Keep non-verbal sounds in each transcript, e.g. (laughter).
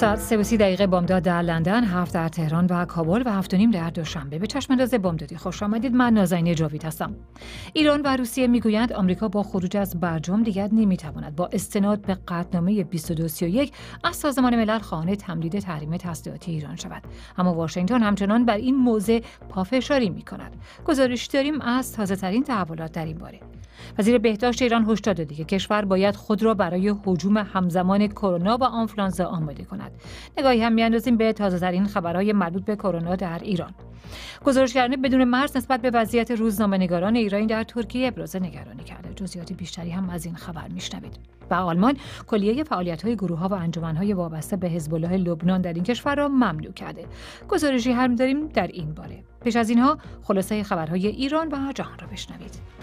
ساعت سی دقیقه بامداد در لندن، 7 در تهران و کابل و 7 نیم در دوشنبه به چشم انداز بامدادی خوش آمدید من نازنین جاوید هستم. ایران و روسیه میگویند آمریکا با خروج از برجام دیگر نمیتواند با استناد به قطعنامه 2231 از سازمان ملل خانه تمدید تحریم تسلیحاتی ایران شود. اما واشنگتن همچنان بر این موضع پافشاری میکند. گزارش داریم از تازه تحولات در این باره. وزیر بهداشت ایران هشدار داده که کشور باید خود را برای حجوم همزمان کرونا و آنفلانزا آماده کند نگاهی هم میاندازیم به تازهترین خبرهای مربوط به کرونا در ایران گزارشگران بدون مرز نسبت به وضعیت روزنامه‌نگاران ایرانی در ترکیه ابراز نگرانی کرده جزئیات بیشتری هم از این خبر میشنوید و آلمان کلیه فعالیت‌های گروه‌ها و انجمن‌های وابسته به حزب لبنان در این کشور را ممنوع کرده گزارشی هم داریم در این باره پیش از اینها خلاصه خبرهای ایران و جهان را بشنوید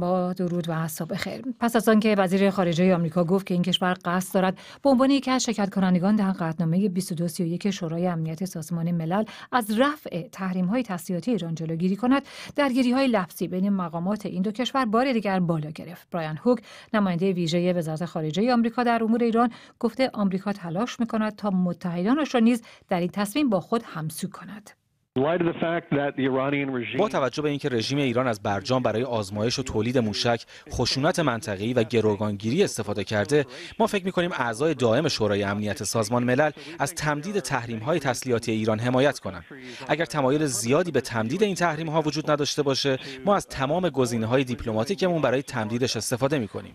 با درود و حساب خیر پس از آنکه وزیر خارجه آمریکا گفت که این کشور قصد دارد به عنوان یکی از شرکت کنندگان در قطعنامه 2231 شورای امنیت سازمان ملل از رفع تحریم های تسلیحاتی ایران جلوگیری کند درگیری های لفظی بین مقامات این دو کشور بار دیگر بالا گرفت برایان هوک نماینده ویژه وزارت خارجه آمریکا در امور ایران گفته آمریکا تلاش میکند تا متحدانش را نیز در این تصمیم با خود همسو کند با توجه به اینکه رژیم ایران از برجام برای آزمایش و تولید موشک خشونت منطقی و گروگانگیری استفاده کرده ما فکر می‌کنیم اعضای دائم شورای امنیت سازمان ملل از تمدید های تسلیحاتی ایران حمایت کنند اگر تمایل زیادی به تمدید این ها وجود نداشته باشه ما از تمام های دیپلماتیکمون برای تمدیدش استفاده می‌کنیم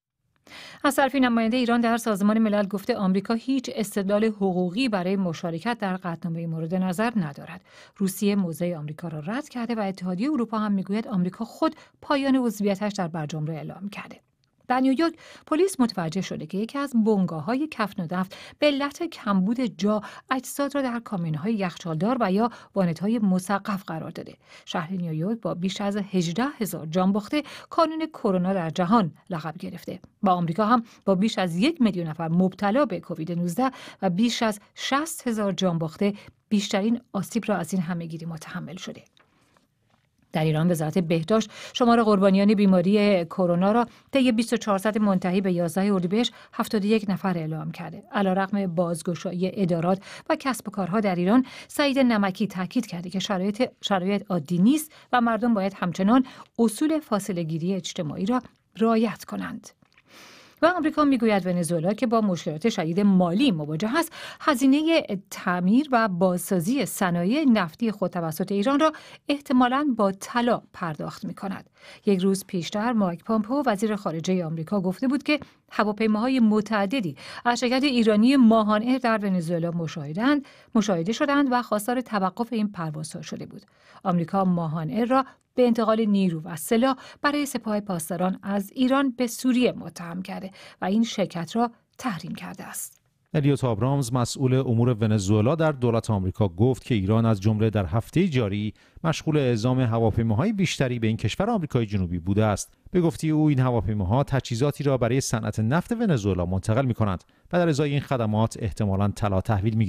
از طرفی نماینده ایران در سازمان ملل گفته آمریکا هیچ استدلال حقوقی برای مشارکت در قطعنامه مورد نظر ندارد روسیه موضع آمریکا را رد کرده و اتحادیه اروپا هم میگوید آمریکا خود پایان عضویتش در برجام را اعلام کرده در نیویورک پلیس متوجه شده که یکی از بنگاه های کفن و دفت به علت کمبود جا اجساد را در کامیون های یخچالدار و یا وانت های مسقف قرار داده شهر نیویورک با بیش از 18 هزار جان باخته کانون کرونا در جهان لقب گرفته با آمریکا هم با بیش از یک میلیون نفر مبتلا به کووید 19 و بیش از 60 هزار جان باخته بیشترین آسیب را از این همهگیری متحمل شده در ایران وزارت بهداشت شمار قربانیان بیماری کرونا را طی 24 ساعت منتهی به 11 اردیبهشت 71 نفر اعلام کرده علیرغم بازگشایی ادارات و کسب و کارها در ایران سعید نمکی تاکید کرده که شرایط شرایط عادی نیست و مردم باید همچنان اصول فاصله گیری اجتماعی را رعایت کنند و آمریکا میگوید ونزوئلا که با مشکلات شدید مالی مواجه است هزینه تعمیر و بازسازی صنایع نفتی خود توسط ایران را احتمالا با طلا پرداخت می کند. یک روز پیشتر مایک پامپو وزیر خارجه آمریکا گفته بود که هواپیماهای متعددی از شرکت ایرانی ماهانه در ونزوئلا مشاهدند مشاهده شدند و خواستار توقف این پروازها شده بود آمریکا ماهانه را به انتقال نیرو و سلاح برای سپاه پاسداران از ایران به سوریه متهم کرده و این شرکت را تحریم کرده است. الیوت آبرامز مسئول امور ونزوئلا در دولت آمریکا گفت که ایران از جمله در هفته جاری مشغول اعزام هواپیماهای بیشتری به این کشور آمریکای جنوبی بوده است به گفته او این هواپیماها تجهیزاتی را برای صنعت نفت ونزوئلا منتقل می کنند و در ازای این خدمات احتمالا طلا تحویل می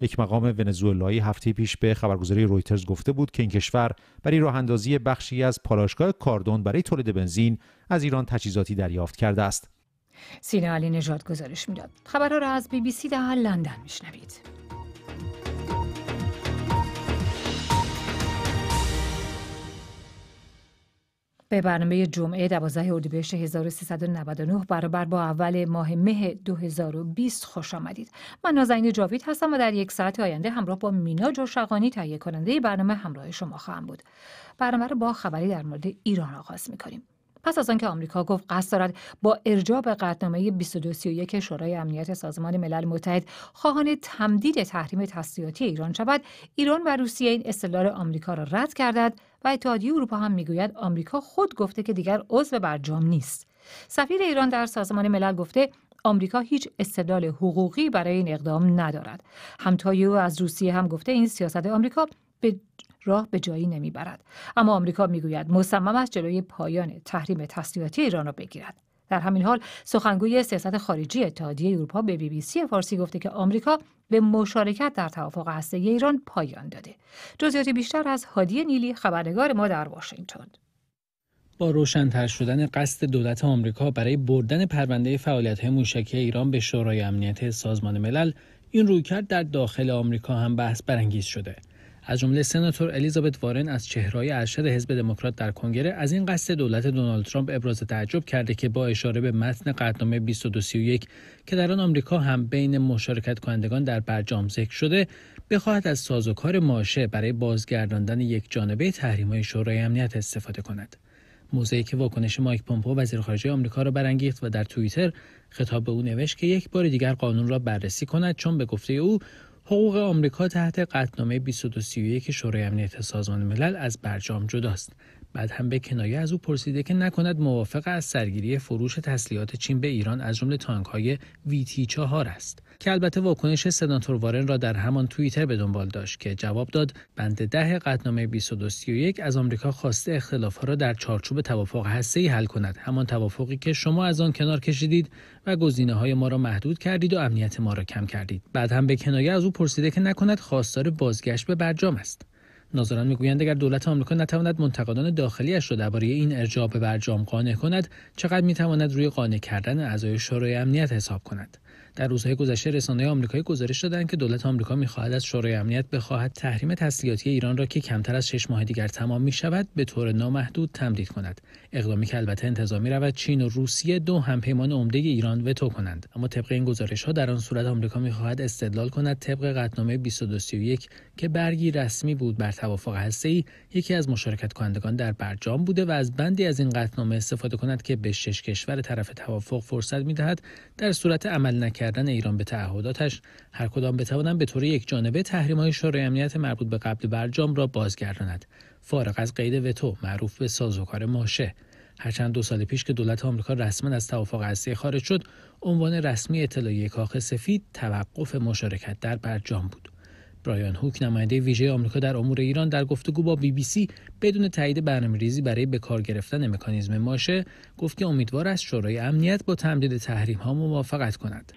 یک مقام ونزوئلایی هفته پیش به خبرگزاری رویترز گفته بود که این کشور برای راه اندازی بخشی از پالایشگاه کاردون برای تولید بنزین از ایران تجهیزاتی دریافت کرده است. سینا علی نژاد گزارش میداد. خبرها را از بی بی سی در لندن میشنوید. به برنامه جمعه 12 اردیبهشت 1399 برابر با اول ماه مه 2020 خوش آمدید. من نازنین جاوید هستم و در یک ساعت آینده همراه با مینا جوشقانی تهیه کننده برنامه همراه شما خواهم بود. برنامه رو با خبری در مورد ایران آغاز می‌کنیم. پس از آنکه آمریکا گفت قصد دارد با ارجاع به قطعنامه 2231 شورای امنیت سازمان ملل متحد خواهان تمدید تحریم تسلیحاتی ایران شود ایران و روسیه این استدلال آمریکا را رد کردند و اتحادیه اروپا هم میگوید آمریکا خود گفته که دیگر عضو برجام نیست سفیر ایران در سازمان ملل گفته آمریکا هیچ استدلال حقوقی برای این اقدام ندارد همتای او از روسیه هم گفته این سیاست آمریکا به راه به جایی نمیبرد اما آمریکا میگوید مصمم است جلوی پایان تحریم تسلیحاتی ایران را بگیرد در همین حال سخنگوی سیاست خارجی اتحادیه اروپا به بی بی سی فارسی گفته که آمریکا به مشارکت در توافق هسته‌ای ایران پایان داده. جزئیات بیشتر از هادی نیلی خبرنگار ما در واشنگتن. با روشنتر شدن قصد دولت آمریکا برای بردن پرونده فعالیت موشکی ایران به شورای امنیت سازمان ملل این رویکرد در داخل آمریکا هم بحث برانگیز شده. از جمله سناتور الیزابت وارن از چهرهای ارشد حزب دموکرات در کنگره از این قصد دولت دونالد ترامپ ابراز تعجب کرده که با اشاره به متن قطعنامه 2231 که در آن آمریکا هم بین مشارکت کنندگان در برجام ذکر شده بخواهد از سازوکار ماشه برای بازگرداندن یک جانبه های شورای امنیت استفاده کند. موزه که واکنش مایک پومپو وزیر خارجه آمریکا را برانگیخت و در توییتر خطاب به او نوشت که یک بار دیگر قانون را بررسی کند چون به گفته او حقوق آمریکا تحت قطعنامه 2231 شورای امنیت سازمان ملل از برجام جداست بعد هم به کنایه از او پرسیده که نکند موافق از سرگیری فروش تسلیحات چین به ایران از جمله تانک‌های vt 4 است که البته واکنش سناتور وارن را در همان توییتر به دنبال داشت که جواب داد بند ده قدنامه 2231 از آمریکا خواسته اختلافها را در چارچوب توافق ای حل کند همان توافقی که شما از آن کنار کشیدید و گزینه های ما را محدود کردید و امنیت ما را کم کردید بعد هم به کنایه از او پرسیده که نکند خواستار بازگشت به برجام است ناظران میگویند اگر دولت آمریکا نتواند منتقدان داخلیش را درباره این ارجاع به برجام قانع کند چقدر میتواند روی قانع کردن اعضای شورای امنیت حساب کند در روزهای گذشته رسانه آمریکایی گزارش دادند که دولت آمریکا میخواهد از شورای امنیت بخواهد تحریم تسلیحاتی ایران را که کمتر از شش ماه دیگر تمام میشود به طور نامحدود تمدید کند اقدامی که البته انتظار می رود چین و روسیه دو همپیمان عمده ایران وتو کنند اما طبق این گزارش ها در آن صورت آمریکا می استدلال کند طبق قطنامه 2231 که برگی رسمی بود بر توافق ای یکی از مشارکت کنندگان در برجام بوده و از بندی از این قطنامه استفاده کند که به شش کشور طرف توافق فرصت می دهد در صورت عمل نکردن ایران به تعهداتش هر کدام بتوانند به طور یک جانبه تحریم های شورای امنیت مربوط به قبل برجام را بازگرداند فارغ از قید وتو معروف به سازوکار ماشه هرچند دو سال پیش که دولت آمریکا رسما از توافق هسته خارج شد عنوان رسمی اطلاعیه کاخ سفید توقف مشارکت در برجام بود برایان هوک نماینده ویژه آمریکا در امور ایران در گفتگو با بی بی سی بدون تایید برنامه ریزی برای به کار گرفتن مکانیزم ماشه گفت که امیدوار است شورای امنیت با تمدید تحریم ها موافقت کند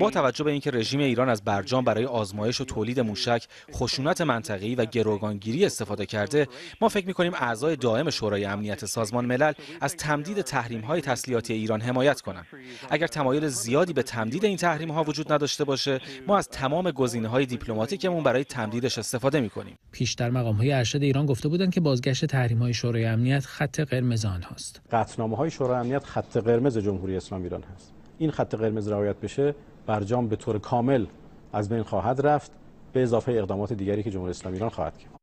با توجه به اینکه رژیم ایران از برجام برای آزمایش و تولید موشک خشونت منطقی و گروگانگیری استفاده کرده ما فکر می‌کنیم اعضای دائم شورای امنیت سازمان ملل از تمدید تحریم‌های تسلیحاتی ایران حمایت کنند اگر تمایل زیادی به تمدید این تحریم‌ها وجود نداشته باشه ما از تمام تمام گزینه‌های دیپلماتیکمون برای تمدیدش استفاده می‌کنیم. پیشتر مقام‌های ارشد ایران گفته بودند که بازگشت تحریم‌های شورای امنیت خط قرمز آنهاست. قطعنامه‌های شورای امنیت خط قرمز جمهوری اسلامی ایران هست. این خط قرمز رعایت بشه برجام به طور کامل از بین خواهد رفت به اضافه اقدامات دیگری که جمهوری اسلامی ایران خواهد کرد.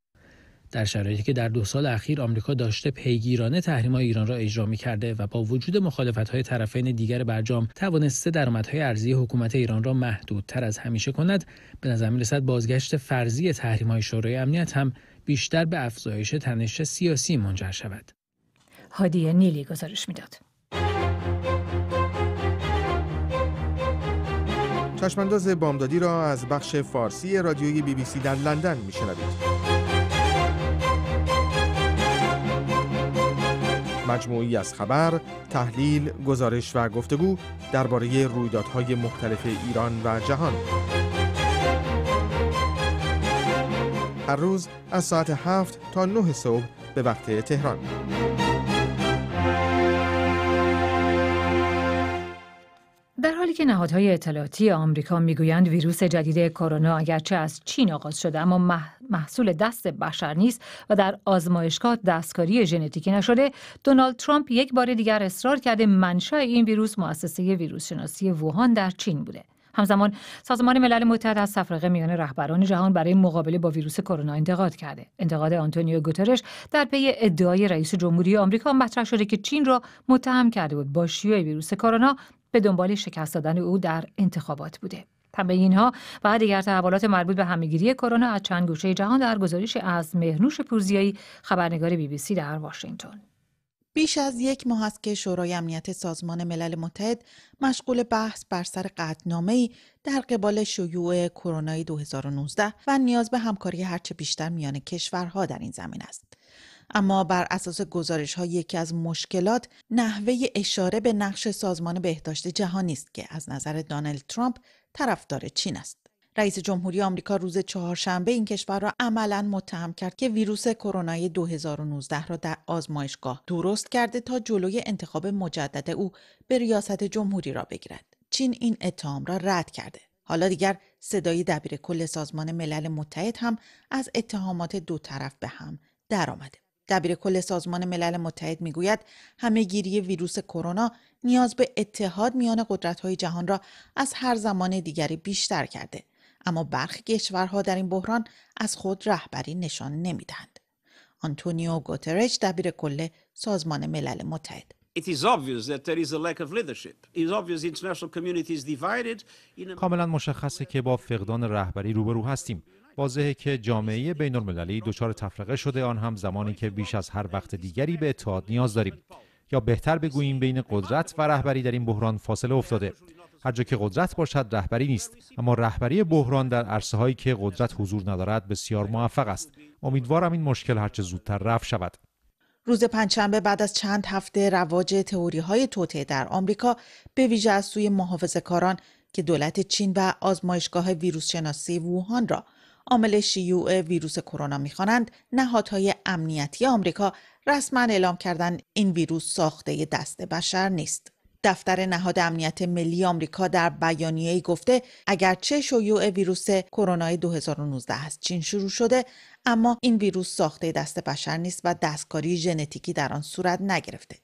در شرایطی که در دو سال اخیر آمریکا داشته پیگیرانه های ایران را اجرا کرده و با وجود مخالفت‌های طرفین دیگر برجام توانسته درآمدهای ارزی حکومت ایران را محدودتر از همیشه کند به نظر رسد بازگشت فرضی های شورای امنیت هم بیشتر به افزایش تنش سیاسی منجر شود هادی نیلی گزارش میداد چشمانداز بامدادی را از بخش فارسی رادیوی بی سی در لندن میشنوید مجموعی از خبر، تحلیل، گزارش و گفتگو درباره رویدادهای مختلف ایران و جهان. هر روز از ساعت 7 تا 9 صبح به وقت تهران. که نهادهای اطلاعاتی آمریکا میگویند ویروس جدید کرونا اگرچه از چین آغاز شده اما محصول دست بشر نیست و در آزمایشگاه دستکاری ژنتیکی نشده دونالد ترامپ یک بار دیگر اصرار کرده منشأ این ویروس مؤسسه ویروس شناسی ووهان در چین بوده همزمان سازمان ملل متحد از تفرقه میان رهبران جهان برای مقابله با ویروس کرونا انتقاد کرده انتقاد آنتونیو گوترش در پی ادعای رئیس جمهوری آمریکا مطرح شده که چین را متهم کرده بود با شیوع ویروس کرونا به دنبال شکست دادن او در انتخابات بوده. همه اینها و دیگر تحولات مربوط به همگیری کرونا از چند گوشه جهان در گزارش از مهنوش پورزیایی خبرنگار بی بی سی در واشنگتن بیش از یک ماه است که شورای امنیت سازمان ملل متحد مشغول بحث بر سر ای در قبال شیوع کرونای 2019 و نیاز به همکاری هرچه بیشتر میان کشورها در این زمین است. اما بر اساس گزارش های یکی از مشکلات نحوه اشاره به نقش سازمان بهداشت جهانی است که از نظر دانلد ترامپ طرفدار چین است. رئیس جمهوری آمریکا روز چهارشنبه این کشور را عملا متهم کرد که ویروس کرونا 2019 را در آزمایشگاه درست کرده تا جلوی انتخاب مجدد او به ریاست جمهوری را بگیرد. چین این اتهام را رد کرده. حالا دیگر صدای دبیر کل سازمان ملل متحد هم از اتهامات دو طرف به هم درآمده. دبیر کل سازمان ملل متحد میگوید گیری ویروس کرونا نیاز به اتحاد میان های جهان را از هر زمان دیگری بیشتر کرده اما برخی کشورها در این بحران از خود رهبری نشان نمیدهند آنتونیو گوترش دبیر کل سازمان ملل متحد کاملا مشخصه که با فقدان رهبری روبرو هستیم واضحه که جامعه بین المللی دچار تفرقه شده آن هم زمانی که بیش از هر وقت دیگری به اتحاد نیاز داریم یا بهتر بگوییم بین قدرت و رهبری در این بحران فاصله افتاده هر جا که قدرت باشد رهبری نیست اما رهبری بحران در عرصه هایی که قدرت حضور ندارد بسیار موفق است امیدوارم این مشکل چه زودتر رفع شود روز پنجشنبه بعد از چند هفته رواج تئوری های توطعه در آمریکا به ویژه از سوی محافظه‌کاران که دولت چین و آزمایشگاه ویروس شناسی ووهان را عامل شیوع ویروس کرونا میخوانند نهادهای امنیتی آمریکا رسما اعلام کردن این ویروس ساخته دست بشر نیست دفتر نهاد امنیت ملی آمریکا در بیانیه‌ای گفته اگرچه شیوع ویروس کرونا 2019 از چین شروع شده اما این ویروس ساخته دست بشر نیست و دستکاری ژنتیکی در آن صورت نگرفته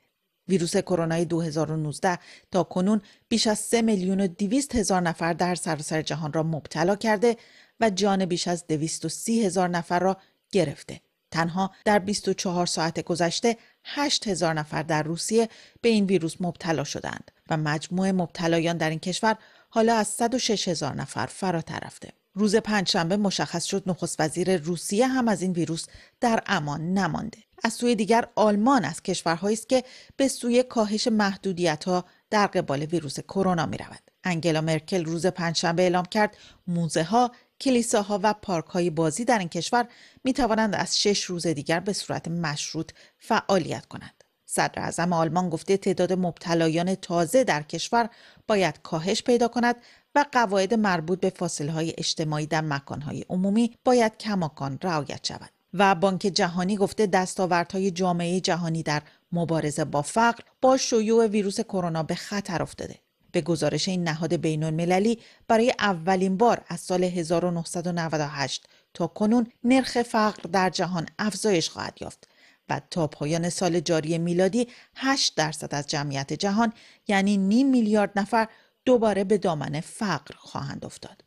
ویروس کرونا 2019 تا کنون بیش از 3 میلیون و 200 هزار نفر در سراسر جهان را مبتلا کرده و جان بیش از 230 هزار نفر را گرفته. تنها در 24 ساعت گذشته 8 هزار نفر در روسیه به این ویروس مبتلا شدند و مجموع مبتلایان در این کشور حالا از 106 هزار نفر فراتر رفته. روز پنجشنبه مشخص شد نخست وزیر روسیه هم از این ویروس در امان نمانده. از سوی دیگر آلمان از کشورهایی است که به سوی کاهش محدودیت ها در قبال ویروس کرونا می رود. انگلا مرکل روز پنجشنبه اعلام کرد موزه ها کلیساها و پارکهای بازی در این کشور می توانند از شش روز دیگر به صورت مشروط فعالیت کنند. صدر اعظم آلمان گفته تعداد مبتلایان تازه در کشور باید کاهش پیدا کند و قواعد مربوط به فاصله های اجتماعی در های عمومی باید کماکان رعایت شود. و بانک جهانی گفته دستاوردهای جامعه جهانی در مبارزه با فقر با شیوع ویروس کرونا به خطر افتاده به گزارش این نهاد بین المللی برای اولین بار از سال 1998 تا کنون نرخ فقر در جهان افزایش خواهد یافت و تا پایان سال جاری میلادی 8 درصد از جمعیت جهان یعنی نیم میلیارد نفر دوباره به دامن فقر خواهند افتاد.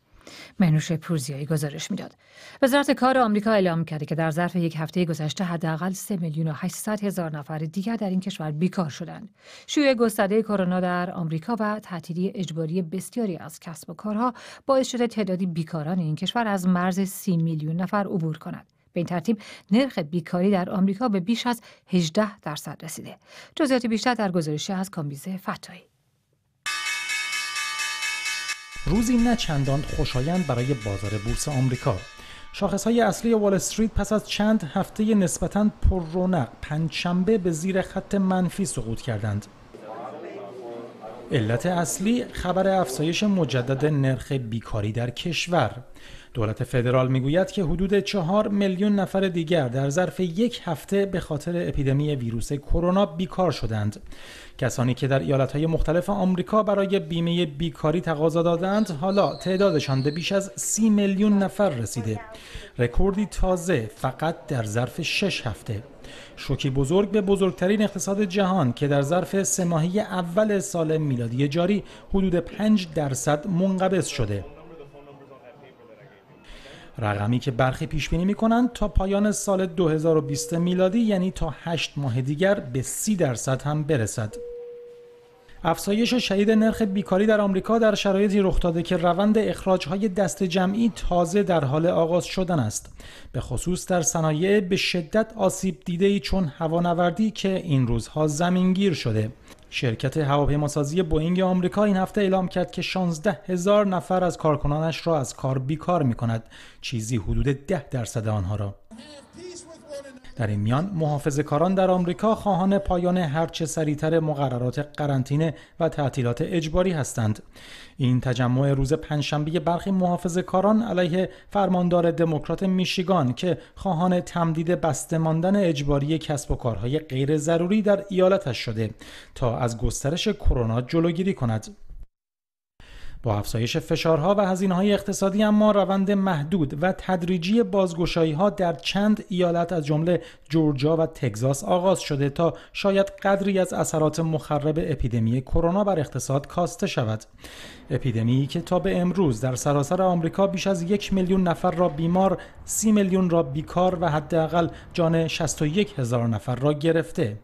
منوش پورزیایی گزارش میداد وزارت کار آمریکا اعلام کرده که در ظرف یک هفته گذشته حداقل 3 میلیون و 800 هزار نفر دیگر در این کشور بیکار شدند شیوع گسترده کرونا در آمریکا و تعطیلی اجباری بسیاری از کسب و کارها باعث شده تعدادی بیکاران این کشور از مرز 30 میلیون نفر عبور کند به این ترتیب نرخ بیکاری در آمریکا به بیش از 18 درصد رسیده جزئیات بیشتر در گزارشی از کامبیز فتایی روزی نه چندان خوشایند برای بازار بورس آمریکا شاخص های اصلی وال استریت پس از چند هفته نسبتاً پر رونق پنجشنبه به زیر خط منفی سقوط کردند علت اصلی خبر افزایش مجدد نرخ بیکاری در کشور دولت فدرال میگوید که حدود چهار میلیون نفر دیگر در ظرف یک هفته به خاطر اپیدمی ویروس کرونا بیکار شدند. کسانی که در ایالتهای مختلف آمریکا برای بیمه بیکاری تقاضا دادند حالا تعدادشان به بیش از سی میلیون نفر رسیده. رکوردی تازه فقط در ظرف شش هفته. شوکی بزرگ به بزرگترین اقتصاد جهان که در ظرف سه ماهه اول سال میلادی جاری حدود 5 درصد منقبض شده رقمی که برخی پیش بینی کنند تا پایان سال 2020 میلادی یعنی تا 8 ماه دیگر به 30 درصد هم برسد افزایش شدید نرخ بیکاری در آمریکا در شرایطی رخ داده که روند اخراجهای دست جمعی تازه در حال آغاز شدن است به خصوص در صنایع به شدت آسیب دیده ای چون هوانوردی که این روزها زمینگیر شده شرکت هواپیماسازی بوئینگ آمریکا این هفته اعلام کرد که 16 هزار نفر از کارکنانش را از کار بیکار می کند چیزی حدود 10 درصد آنها را در این میان محافظه کاران در آمریکا خواهان پایان هرچه سریعتر مقررات قرنطینه و تعطیلات اجباری هستند این تجمع روز پنجشنبه برخی محافظه کاران علیه فرماندار دموکرات میشیگان که خواهان تمدید بسته ماندن اجباری کسب و کارهای غیر ضروری در ایالتش شده تا از گسترش کرونا جلوگیری کند با افزایش فشارها و هزینه های اقتصادی اما روند محدود و تدریجی بازگشایی ها در چند ایالت از جمله جورجا و تگزاس آغاز شده تا شاید قدری از اثرات مخرب اپیدمی کرونا بر اقتصاد کاسته شود اپیدمی که تا به امروز در سراسر آمریکا بیش از یک میلیون نفر را بیمار، سی میلیون را بیکار و حداقل جان 61 هزار نفر را گرفته.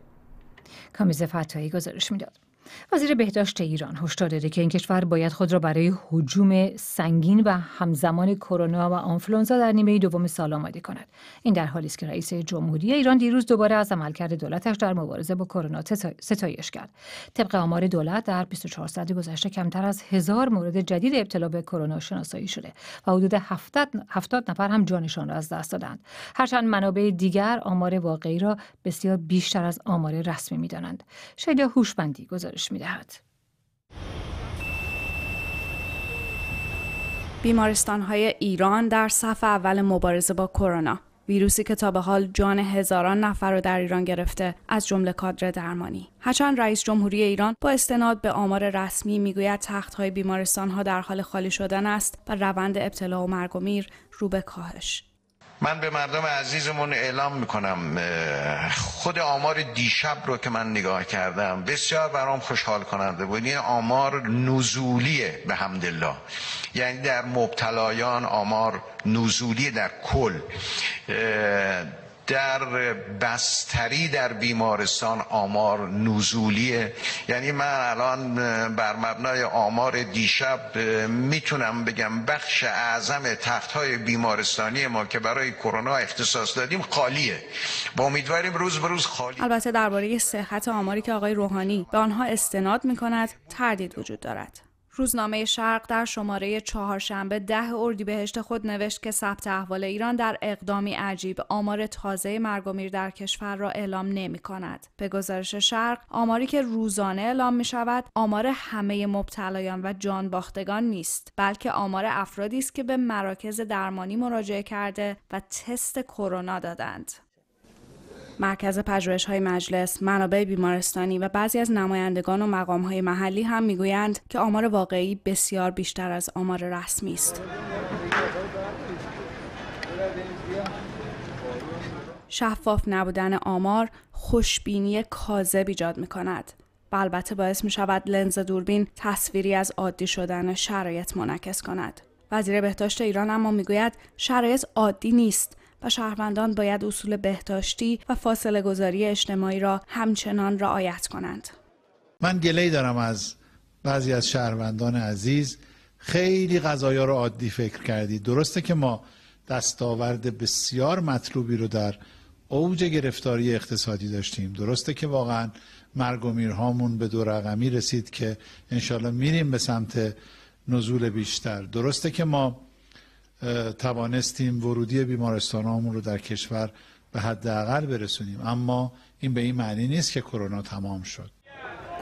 کامیز فتایی گزارش میداد. وزیر بهداشت ایران هشدار داده که این کشور باید خود را برای حجوم سنگین و همزمان کرونا و آنفلونزا در نیمه دوم سال آماده کند این در حالی است که رئیس جمهوری ایران دیروز دوباره از عملکرد دولتش در مبارزه با کرونا ستایش کرد طبق آمار دولت در 24 ساعت گذشته کمتر از هزار مورد جدید ابتلا به کرونا شناسایی شده و حدود 70 نفر هم جانشان را از دست دادند هرچند منابع دیگر آمار واقعی را بسیار بیشتر از آمار رسمی میدانند شیدا هوشمندی گزارش می دهد. بیمارستان های ایران در صف اول مبارزه با کرونا ویروسی که تا به حال جان هزاران نفر را در ایران گرفته از جمله کادر درمانی هرچند رئیس جمهوری ایران با استناد به آمار رسمی میگوید تخت های بیمارستان ها در حال خالی شدن است و روند ابتلا و مرگ و میر رو به کاهش من به مردم عزیزمون اعلام میکنم خود آمار دیشب رو که من نگاه کردم بسیار برام خوشحال کننده بود این آمار نزولیه به همدلله یعنی در مبتلایان آمار نزولی در کل در بستری در بیمارستان آمار نزولیه یعنی من الان بر مبنای آمار دیشب میتونم بگم بخش اعظم تخت های بیمارستانی ما که برای کرونا اختصاص دادیم خالیه با امیدواریم روز به روز خالی البته درباره صحت آماری که آقای روحانی به آنها استناد میکند تردید وجود دارد روزنامه شرق در شماره چهارشنبه ده اردیبهشت خود نوشت که ثبت احوال ایران در اقدامی عجیب آمار تازه مرگ میر در کشور را اعلام نمی کند. به گزارش شرق آماری که روزانه اعلام می شود آمار همه مبتلایان و جان باختگان نیست بلکه آمار افرادی است که به مراکز درمانی مراجعه کرده و تست کرونا دادند. مرکز پژوهش‌های مجلس، منابع بیمارستانی و بعضی از نمایندگان و مقام‌های محلی هم میگویند که آمار واقعی بسیار بیشتر از آمار رسمی است. شفاف نبودن آمار خوشبینی کاذب ایجاد می کند و البته باعث می شود لنز دوربین تصویری از عادی شدن شرایط منعکس کند. وزیر بهداشت ایران اما میگوید شرایط عادی نیست و شهروندان باید اصول بهداشتی و فاصله گذاری اجتماعی را همچنان رعایت کنند. من گله دارم از بعضی از شهروندان عزیز خیلی غذایا رو عادی فکر کردید. درسته که ما دستاورد بسیار مطلوبی رو در اوج گرفتاری اقتصادی داشتیم درسته که واقعا مرگ و میرهامون به دو رقمی رسید که انشالله میریم به سمت نزول بیشتر درسته که ما توانستیم ورودی بیمارستانامون رو در کشور به حداقل برسونیم اما این به این معنی نیست که کرونا تمام شد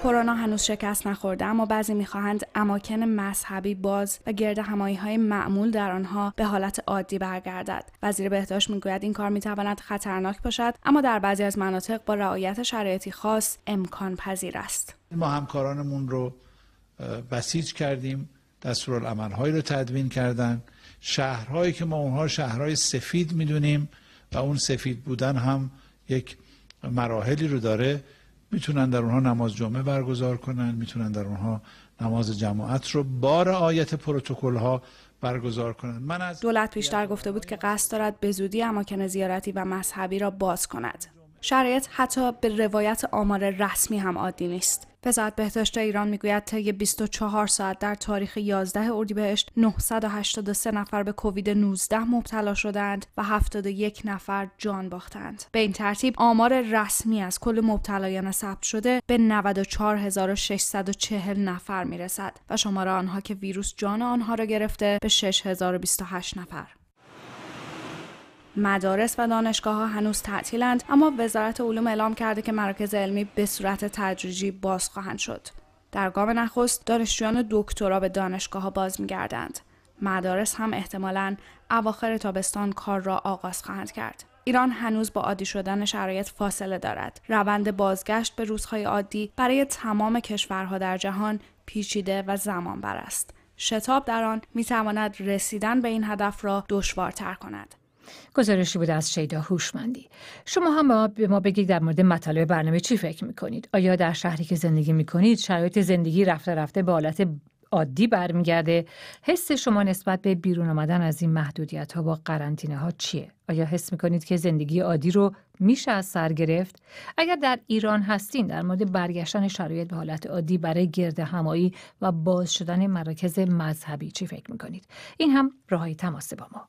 کرونا هنوز شکست نخورده اما بعضی میخواهند اماکن مذهبی باز و گرد همایی های معمول در آنها به حالت عادی برگردد وزیر بهداشت میگوید این کار میتواند خطرناک باشد اما در بعضی از مناطق با رعایت شرایطی خاص امکان پذیر است ما همکارانمون رو بسیج کردیم هایی رو تدوین کردند شهرهایی که ما اونها شهرهای سفید میدونیم و اون سفید بودن هم یک مراحلی رو داره میتونن در اونها نماز جمعه برگزار کنن میتونن در اونها نماز جماعت رو بار آیت پروتکل ها برگزار کنن من از دولت پیشتر گفته بود که قصد دارد به زودی اماکن زیارتی و مذهبی را باز کند شرایط حتی به روایت آمار رسمی هم عادی نیست وزارت بهداشت ایران میگوید طی 24 ساعت در تاریخ 11 اردیبهشت 983 نفر به کووید 19 مبتلا شدند و 71 نفر جان باختند. به این ترتیب آمار رسمی از کل مبتلایان ثبت شده به 94640 نفر میرسد و شمار آنها که ویروس جان آنها را گرفته به 6028 نفر مدارس و دانشگاه ها هنوز تعطیلند اما وزارت علوم اعلام کرده که مراکز علمی به صورت تدریجی باز خواهند شد در گام نخست دانشجویان دکترا به دانشگاه ها باز میگردند مدارس هم احتمالا اواخر تابستان کار را آغاز خواهند کرد ایران هنوز با عادی شدن شرایط فاصله دارد روند بازگشت به روزهای عادی برای تمام کشورها در جهان پیچیده و زمانبر است شتاب در آن میتواند رسیدن به این هدف را دشوارتر کند گزارشی بود از شیدا هوشمندی شما هم به ما بگید در مورد مطالب برنامه چی فکر میکنید آیا در شهری که زندگی میکنید شرایط زندگی رفته رفته به حالت عادی برمیگرده حس شما نسبت به بیرون آمدن از این محدودیت ها با قرنطینه ها چیه آیا حس میکنید که زندگی عادی رو میشه از سر گرفت اگر در ایران هستین در مورد برگشتن شرایط به حالت عادی برای گرد همایی و باز شدن مراکز مذهبی چی فکر میکنید این هم راهی تماس با ما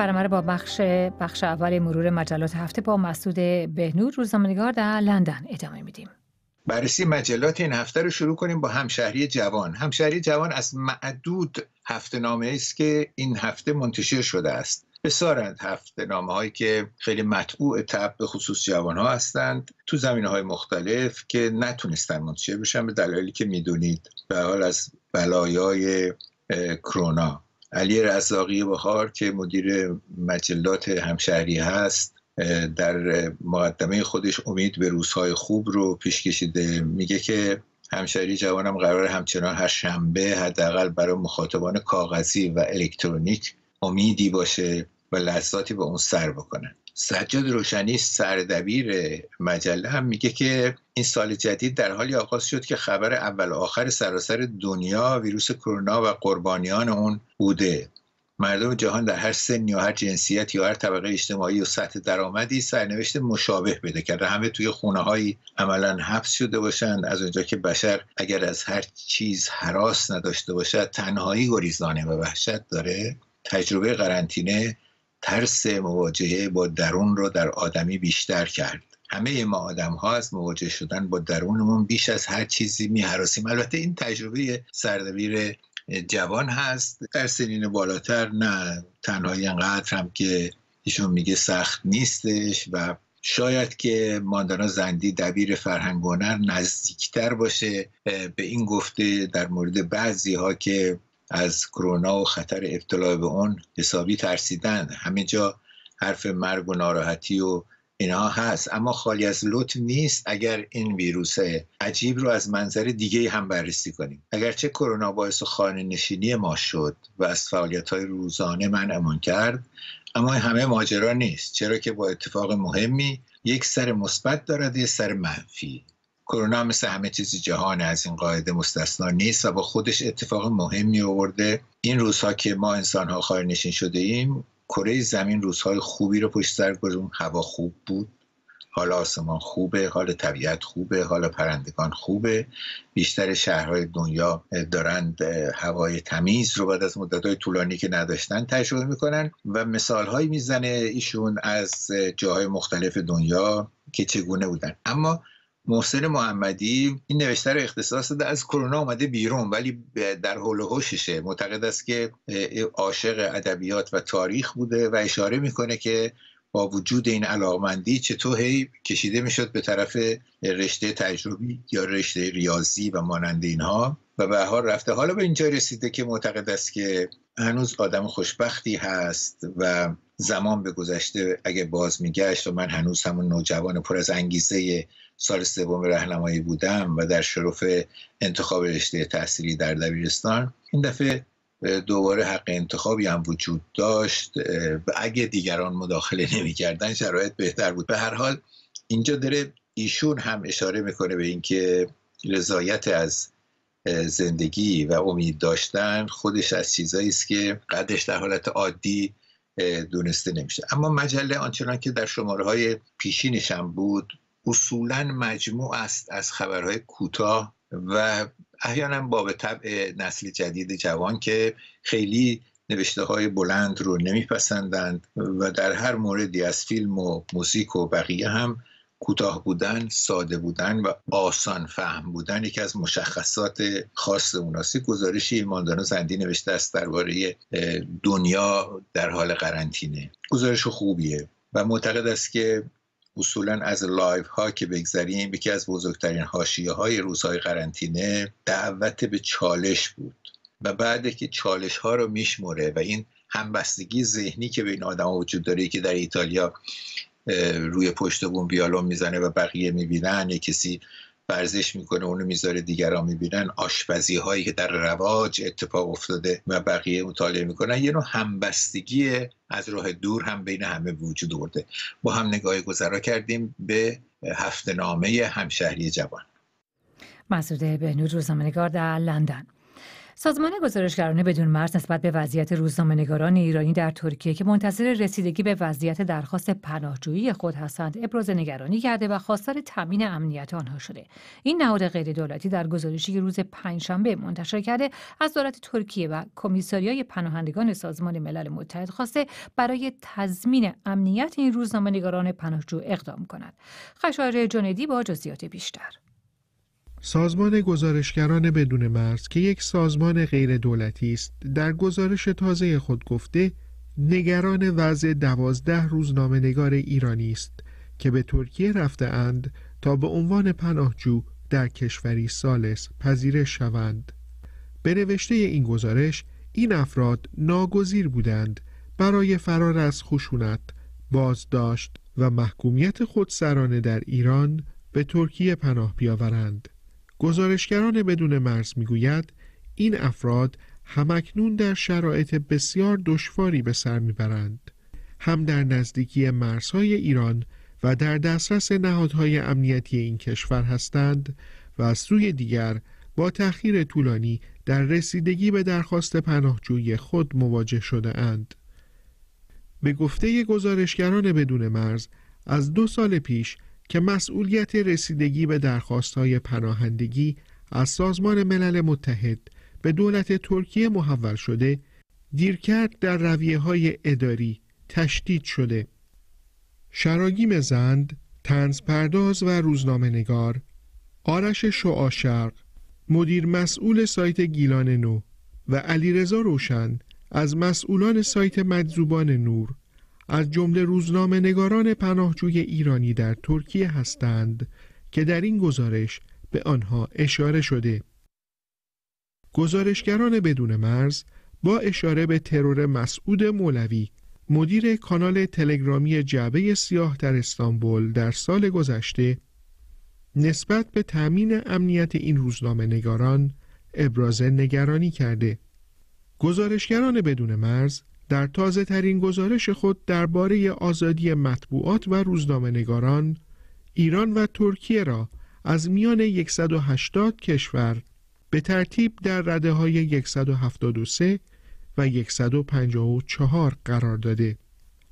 برنامه با بخش بخش اول مرور مجلات هفته با مسعود بهنور روزنامه‌نگار در لندن ادامه میدیم بررسی مجلات این هفته رو شروع کنیم با همشهری جوان همشهری جوان از معدود هفته نامه است که این هفته منتشر شده است بسارند هفته نامه هایی که خیلی مطبوع تب به خصوص جوان ها هستند تو زمینه های مختلف که نتونستن منتشر بشن به دلایلی که میدونید به حال از بلایای کرونا علی رزاقی بخار که مدیر مجلات همشهری هست در مقدمه خودش امید به روزهای خوب رو پیش کشیده میگه که همشهری جوانم قرار همچنان هر شنبه حداقل برای مخاطبان کاغذی و الکترونیک امیدی باشه و لحظاتی به اون سر بکنن سجاد روشنی سردبیر مجله هم میگه که این سال جدید در حالی آغاز شد که خبر اول و آخر سراسر دنیا ویروس کرونا و قربانیان اون بوده مردم جهان در هر سنی و هر جنسیت یا هر طبقه اجتماعی و سطح درآمدی سرنوشت مشابه پیدا کرده همه توی خونه هایی عملا حبس شده باشند از اونجا که بشر اگر از هر چیز حراس نداشته باشد تنهایی گریزانه و وحشت داره تجربه قرنطینه ترس مواجهه با درون رو در آدمی بیشتر کرد همه ما آدم ها از مواجه شدن با درونمون بیش از هر چیزی میحراسیم البته این تجربه سردبیر جوان هست در سنین بالاتر نه تنهایی انقدر هم که ایشون میگه سخت نیستش و شاید که ماندانا زندی دبیر فرهنگ نزدیکتر باشه به این گفته در مورد بعضی ها که از کرونا و خطر ابتلا به اون حسابی ترسیدن همه جا حرف مرگ و ناراحتی و اینها هست اما خالی از لطف نیست اگر این ویروس عجیب رو از منظر دیگه هم بررسی کنیم اگرچه کرونا باعث خانه نشینی ما شد و از فعالیت های روزانه منعمون کرد اما همه ماجرا نیست چرا که با اتفاق مهمی یک سر مثبت دارد یک سر منفی کرونا مثل همه چیز جهان از این قاعده مستثنا نیست و با خودش اتفاق مهمی آورده این روزها که ما انسان ها خواهر نشین شده ایم کره زمین روزهای خوبی رو پشت سر گذاشت هوا خوب بود حال آسمان خوبه حال طبیعت خوبه حال پرندگان خوبه بیشتر شهرهای دنیا دارند هوای تمیز رو بعد از مدتهای طولانی که نداشتن تجربه میکنن و مثالهایی میزنه ایشون از جاهای مختلف دنیا که چگونه بودن اما محسن محمدی این نوشته رو اختصاص داده از کرونا آمده بیرون ولی در حول هوششه معتقد است که عاشق ادبیات و تاریخ بوده و اشاره میکنه که با وجود این علاقمندی چطور هی کشیده میشد به طرف رشته تجربی یا رشته ریاضی و مانند اینها و به حال رفته حالا به اینجا رسیده که معتقد است که هنوز آدم خوشبختی هست و زمان به گذشته اگه باز میگشت و من هنوز همون نوجوان پر از انگیزه سال سوم رهنمایی بودم و در شرف انتخاب رشته تحصیلی در دبیرستان این دفعه دوباره حق انتخابی هم وجود داشت و اگه دیگران مداخله نمی کردن شرایط بهتر بود به هر حال اینجا داره ایشون هم اشاره میکنه به اینکه رضایت از زندگی و امید داشتن خودش از چیزایی است که قدش در حالت عادی دونسته نمیشه اما مجله آنچنان که در شماره های پیشینش هم بود اصولا مجموع است از خبرهای کوتاه و احیانا با به طبع نسل جدید جوان که خیلی نوشته های بلند رو نمیپسندند و در هر موردی از فیلم و موزیک و بقیه هم کوتاه بودن، ساده بودن و آسان فهم بودن یکی از مشخصات خاص اوناست. گزارشی ایماندان زندی نوشته است درباره دنیا در حال قرنطینه گزارش خوبیه و معتقد است که اصولا از لایو ها که بگذریم یکی از بزرگترین حاشیه های روزهای قرنطینه دعوت به چالش بود و بعد که چالش ها رو میشموره و این همبستگی ذهنی که بین آدم ها وجود داره که در ایتالیا روی پشت بوم بیالون میزنه و بقیه میبینن یه کسی ورزش میکنه اونو میذاره دیگران میبینن آشپزی هایی که در رواج اتفاق افتاده و بقیه مطالعه میکنن یه نوع همبستگی از راه دور هم بین همه وجود ورده با هم نگاه گذرا کردیم به هفته نامه همشهری جوان مسعود بهنور روزنامه‌نگار در لندن سازمان گزارشگران بدون مرز نسبت به وضعیت نگاران ایرانی در ترکیه که منتظر رسیدگی به وضعیت درخواست پناهجویی خود هستند ابراز نگرانی کرده و خواستار تامین امنیت آنها شده این نهاد غیردولتی در گزارشی که روز پنجشنبه منتشر کرده از دولت ترکیه و کمیساریای پناهندگان سازمان ملل متحد خواسته برای تضمین امنیت این روزنامهنگاران پناهجو اقدام کند خشایار جنیدی با جزئیات بیشتر سازمان گزارشگران بدون مرز که یک سازمان غیر دولتی است در گزارش تازه خود گفته نگران وضع دوازده نگار ایرانی است که به ترکیه رفته اند تا به عنوان پناهجو در کشوری سالس پذیرش شوند به نوشته این گزارش این افراد ناگزیر بودند برای فرار از خشونت بازداشت و محکومیت خودسرانه در ایران به ترکیه پناه بیاورند گزارشگران بدون مرز میگوید این افراد همکنون در شرایط بسیار دشواری به سر میبرند هم در نزدیکی مرزهای ایران و در دسترس نهادهای امنیتی این کشور هستند و از سوی دیگر با تأخیر طولانی در رسیدگی به درخواست پناهجویی خود مواجه شده اند. به گفته گزارشگران بدون مرز از دو سال پیش که مسئولیت رسیدگی به درخواستهای پناهندگی از سازمان ملل متحد به دولت ترکیه محول شده دیرکرد در رویه های اداری تشدید شده شراگیم زند، تنز پرداز و روزنامه نگار آرش شعاشرق، مدیر مسئول سایت گیلان نو و علیرضا روشن از مسئولان سایت مجذوبان نور از جمله روزنامه نگاران پناهجوی ایرانی در ترکیه هستند که در این گزارش به آنها اشاره شده. گزارشگران بدون مرز با اشاره به ترور مسعود مولوی مدیر کانال تلگرامی جعبه سیاه در استانبول در سال گذشته نسبت به تأمین امنیت این روزنامه نگاران ابراز نگرانی کرده گزارشگران بدون مرز در تازه ترین گزارش خود درباره آزادی مطبوعات و روزنامه نگاران، ایران و ترکیه را از میان 180 کشور به ترتیب در رده های 173 و 154 قرار داده.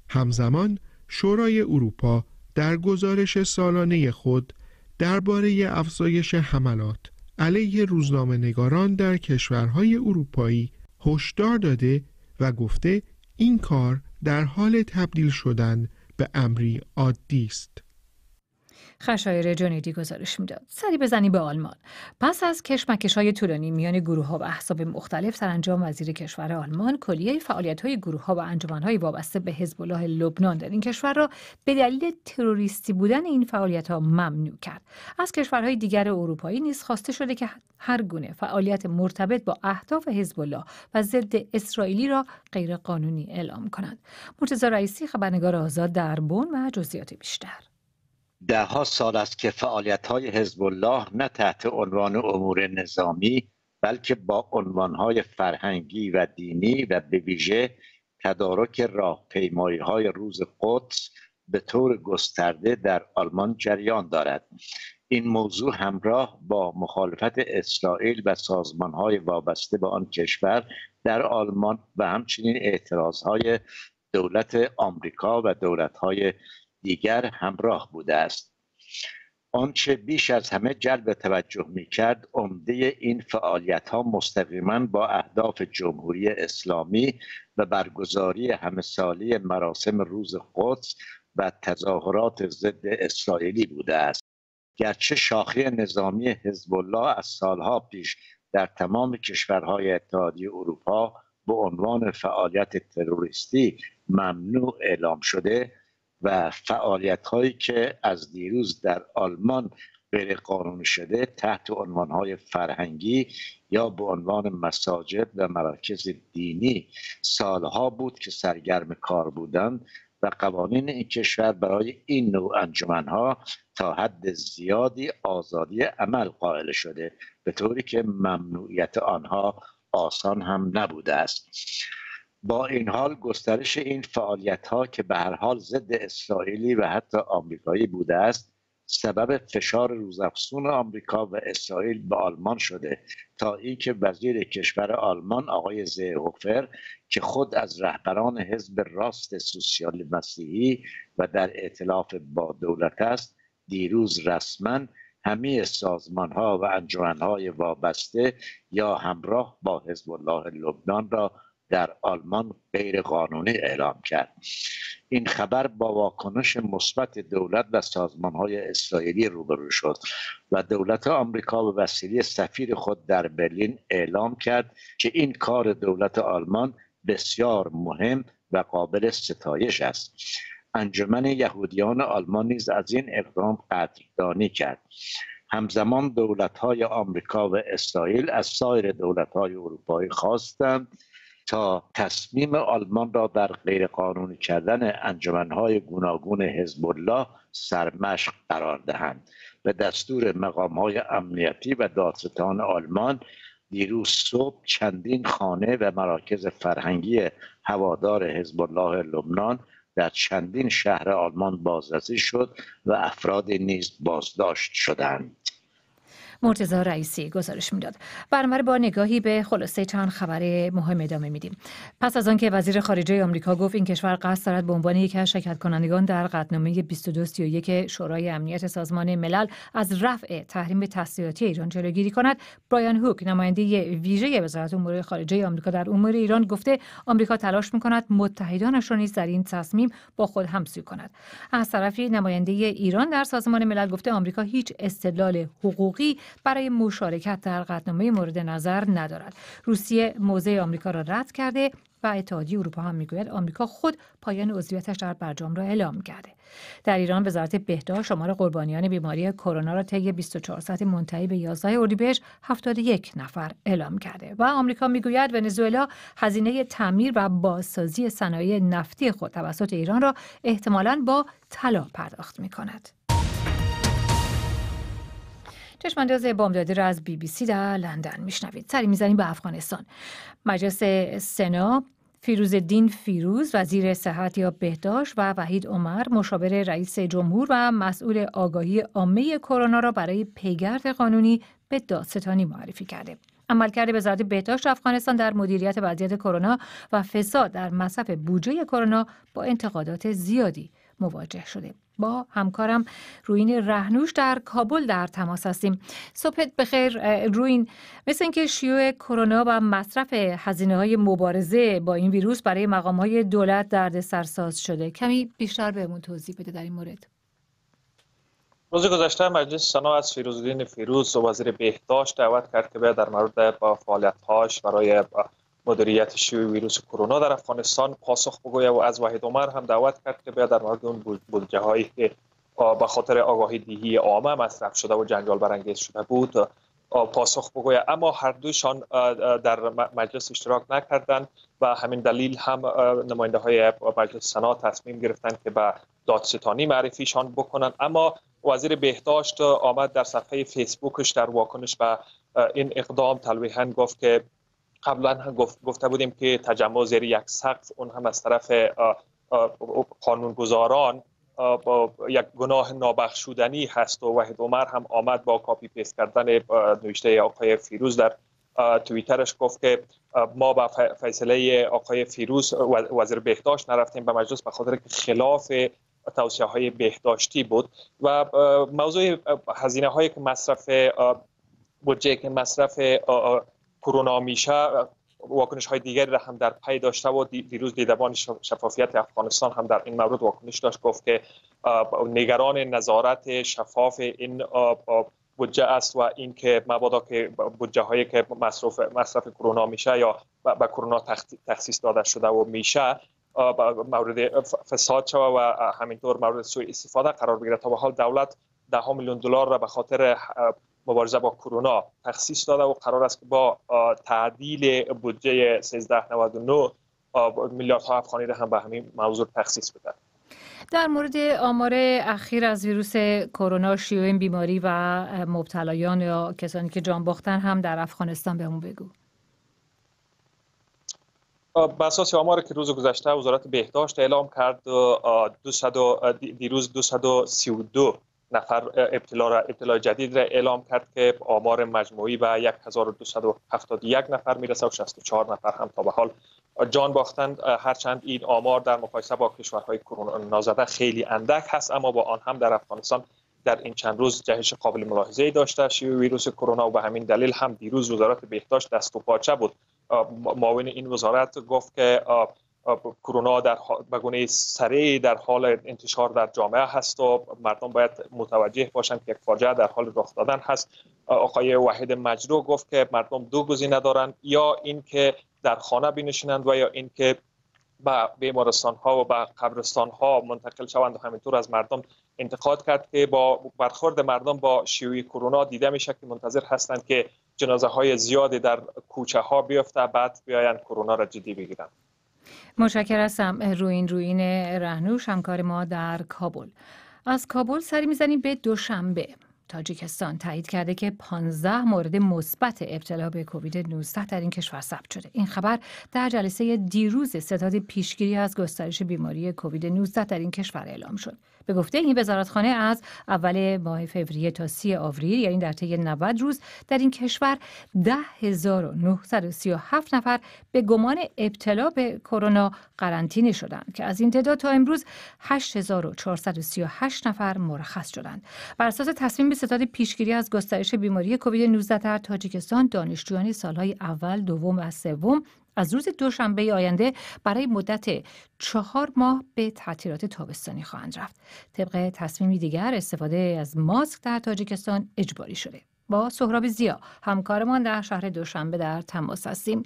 همزمان شورای اروپا در گزارش سالانه خود درباره افزایش حملات علیه روزنامه نگاران در کشورهای اروپایی هشدار داده و گفته این کار در حال تبدیل شدن به امری عادی است خشایر جنیدی گزارش میداد سری بزنی به آلمان پس از کشمکش های طولانی میان گروه ها و احزاب مختلف سرانجام وزیر کشور آلمان کلیه فعالیت های گروه ها و انجمن های وابسته به حزب الله لبنان در این کشور را به دلیل تروریستی بودن این فعالیت ها ممنوع کرد از کشورهای دیگر اروپایی نیز خواسته شده که هر گونه فعالیت مرتبط با اهداف حزب الله و ضد اسرائیلی را غیرقانونی اعلام کنند مرتضی رئیسی خبرنگار آزاد در بن و جزئیات بیشتر ها سال است که فعالیت های حزب الله نه تحت عنوان امور نظامی بلکه با عنوان های فرهنگی و دینی و به ویژه تدارک پیمایی های روز قدس به طور گسترده در آلمان جریان دارد این موضوع همراه با مخالفت اسرائیل و سازمان های وابسته به آن کشور در آلمان و همچنین اعتراض های دولت آمریکا و دولت های دیگر همراه بوده است آنچه بیش از همه جلب توجه می کرد عمده این فعالیت ها مستقیما با اهداف جمهوری اسلامی و برگزاری همسالی مراسم روز قدس و تظاهرات ضد اسرائیلی بوده است گرچه شاخه نظامی حزب الله از سالها پیش در تمام کشورهای اتحادیه اروپا به عنوان فعالیت تروریستی ممنوع اعلام شده و فعالیت هایی که از دیروز در آلمان غیر قانون شده تحت عنوان های فرهنگی یا به عنوان مساجد و مراکز دینی سالها بود که سرگرم کار بودند و قوانین این کشور برای این نوع انجمنها تا حد زیادی آزادی عمل قائل شده به طوری که ممنوعیت آنها آسان هم نبوده است با این حال گسترش این فعالیت ها که به هر حال ضد اسرائیلی و حتی آمریکایی بوده است سبب فشار روزافزون آمریکا و اسرائیل به آلمان شده تا اینکه وزیر کشور آلمان آقای زهوفر که خود از رهبران حزب راست سوسیال مسیحی و در ائتلاف با دولت است دیروز رسما همه سازمان ها و انجمن های وابسته یا همراه با حزب الله لبنان را در آلمان قانونی اعلام کرد این خبر با واکنش مثبت دولت و سازمان های اسرائیلی روبرو شد و دولت آمریکا به وسیله سفیر خود در برلین اعلام کرد که این کار دولت آلمان بسیار مهم و قابل ستایش است انجمن یهودیان آلمان نیز از این اقدام قدردانی کرد همزمان های آمریکا و اسرائیل از سایر های اروپایی خواستند تا تصمیم آلمان را بر غیرقانونی کردن انجمنهای گوناگون حزب الله سرمشق قرار دهند به دستور های امنیتی و دادستان آلمان دیروز صبح چندین خانه و مراکز فرهنگی هوادار حزب الله لبنان در چندین شهر آلمان بازرسی شد و افراد نیز بازداشت شدند مرتزا رئیسی گزارش میداد برمر با نگاهی به خلاصه چند خبر مهم ادامه میدیم پس از آنکه وزیر خارجه آمریکا گفت این کشور قصد دارد به عنوان یکی از شرکت کنندگان در قطعنامه 2231 شورای امنیت سازمان ملل از رفع تحریم تسلیحاتی ایران جلوگیری کند برایان هوک نماینده ویژه وزارت امور خارجه آمریکا در امور ایران گفته آمریکا تلاش میکند متحدانش را نیز در این تصمیم با خود همسوی کند از طرفی نماینده ایران در سازمان ملل گفته آمریکا هیچ استدلال حقوقی برای مشارکت در قطعنامه مورد نظر ندارد روسیه موضع آمریکا را رد کرده و اتحادیه اروپا هم میگوید آمریکا خود پایان عضویتش در برجام را اعلام کرده در ایران وزارت بهداشت شمار قربانیان بیماری کرونا را طی 24 ساعت منتهی به 11 اردیبهشت 71 نفر اعلام کرده و آمریکا میگوید ونزوئلا هزینه تعمیر و بازسازی صنایع نفتی خود توسط ایران را احتمالا با طلا پرداخت می کند. چشمانداز بامدادی را از بی بی سی در لندن میشنوید سری میزنیم به افغانستان مجلس سنا فیروز دین فیروز وزیر صحت یا بهداشت و وحید عمر مشاور رئیس جمهور و مسئول آگاهی عامه کرونا را برای پیگرد قانونی به دادستانی معرفی کرده عملکرد وزارت بهداشت افغانستان در مدیریت وضعیت کرونا و فساد در مصرف بودجه کرونا با انتقادات زیادی مواجه شده با همکارم روین رهنوش در کابل در تماس هستیم صبحت بخیر روین مثل اینکه شیوع کرونا و مصرف هزینه های مبارزه با این ویروس برای مقام های دولت درد سرساز شده کمی بیشتر بهمون توضیح بده در این مورد روز گذشته مجلس سنا از فیروزدین فیروز و وزیر بهداشت دعوت کرد که باید در مورد با هاش برای مدیریت شیوع ویروس کرونا در افغانستان پاسخ بگوید و از واحد عمر هم دعوت کرد که بیا در مورد اون بودجه هایی که به خاطر آگاهی دهی عامه مصرف شده و جنجال برانگیز شده بود پاسخ بگوید اما هر دوشان در مجلس اشتراک نکردند و همین دلیل هم نماینده های مجلس سنا تصمیم گرفتن که به دادستانی معرفیشان بکنند اما وزیر بهداشت آمد در صفحه فیسبوکش در واکنش به این اقدام تلویحا گفت که قبلا هم گفته بودیم که تجمع زیر یک سقف اون هم از طرف قانونگذاران با یک گناه نابخشودنی هست و وحید عمر هم آمد با کاپی پیست کردن نوشته آقای فیروز در توییترش گفت که ما با فیصله آقای فیروز وزیر بهداشت نرفتیم به مجلس به خاطر که خلاف توصیه های بهداشتی بود و موضوع هزینه هایی که مصرف بودجه که مصرف کرونا میشه واکنش های دیگری را هم در پی داشته و دیروز دیدبان شفافیت افغانستان هم در این مورد واکنش داشت گفت که نگران نظارت شفاف این بودجه است و اینکه مبادا که بودجه هایی که مصرف مصرف کرونا میشه یا به کرونا تخصیص داده شده و میشه مورد فساد شده و همینطور مورد سوء استفاده قرار بگیره تا به حال دولت ده ها میلیون دلار را به خاطر مبارزه با کرونا تخصیص داده و قرار است که با تعدیل بودجه 1399 ها افغانی را هم به همین موضوع تخصیص بده در مورد آمار اخیر از ویروس کرونا شیوع بیماری و مبتلایان یا کسانی که جان باختن هم در افغانستان بهمون بگو به اساس آماری که روز گذشته وزارت بهداشت اعلام کرد دیروز 232 نفر ابتلا جدید را اعلام کرد که آمار مجموعی به 1271 نفر میرسه و 64 نفر هم تا به حال جان باختند هرچند این آمار در مقایسه با کشورهای کرونا نازده خیلی اندک هست اما با آن هم در افغانستان در این چند روز جهش قابل ملاحظه داشته شیوع ویروس کرونا و به همین دلیل هم دیروز وزارت بهداشت دست و پاچه بود معاون این وزارت گفت که کرونا در به سریع در حال انتشار در جامعه هست و مردم باید متوجه باشند که یک فاجعه در حال رخ دادن هست آقای وحید مجرو گفت که مردم دو گزینه دارند یا اینکه در خانه بنشینند و یا اینکه به بیمارستان ها و به قبرستان ها منتقل شوند و همینطور از مردم انتقاد کرد که با برخورد مردم با شیوع کرونا دیده میشه که منتظر هستند که جنازه های زیادی در کوچه ها بیفته بعد بیاین کرونا را جدی بگیرند مشکر هستم روین روین رهنوش همکار ما در کابل از کابل سری میزنیم به دوشنبه تاجیکستان تایید کرده که 15 مورد مثبت ابتلا به کووید 19 در این کشور ثبت شده این خبر در جلسه دیروز ستاد پیشگیری از گسترش بیماری کووید 19 در این کشور اعلام شد به گفته این وزارتخانه از اول ماه فوریه تا سی آوریل یعنی در طی 90 روز در این کشور 10937 نفر به گمان ابتلا به کرونا قرنطینه شدند که از این تعداد تا امروز 8438 نفر مرخص شدند بر اساس تصمیم ستاد پیشگیری از گسترش بیماری کووید 19 در تاجیکستان دانشجویان سالهای اول دوم و سوم از روز دوشنبه آینده برای مدت چهار ماه به تعطیلات تابستانی خواهند رفت. طبق تصمیمی دیگر استفاده از ماسک در تاجیکستان اجباری شده. با سهراب زیا همکارمان در شهر دوشنبه در تماس هستیم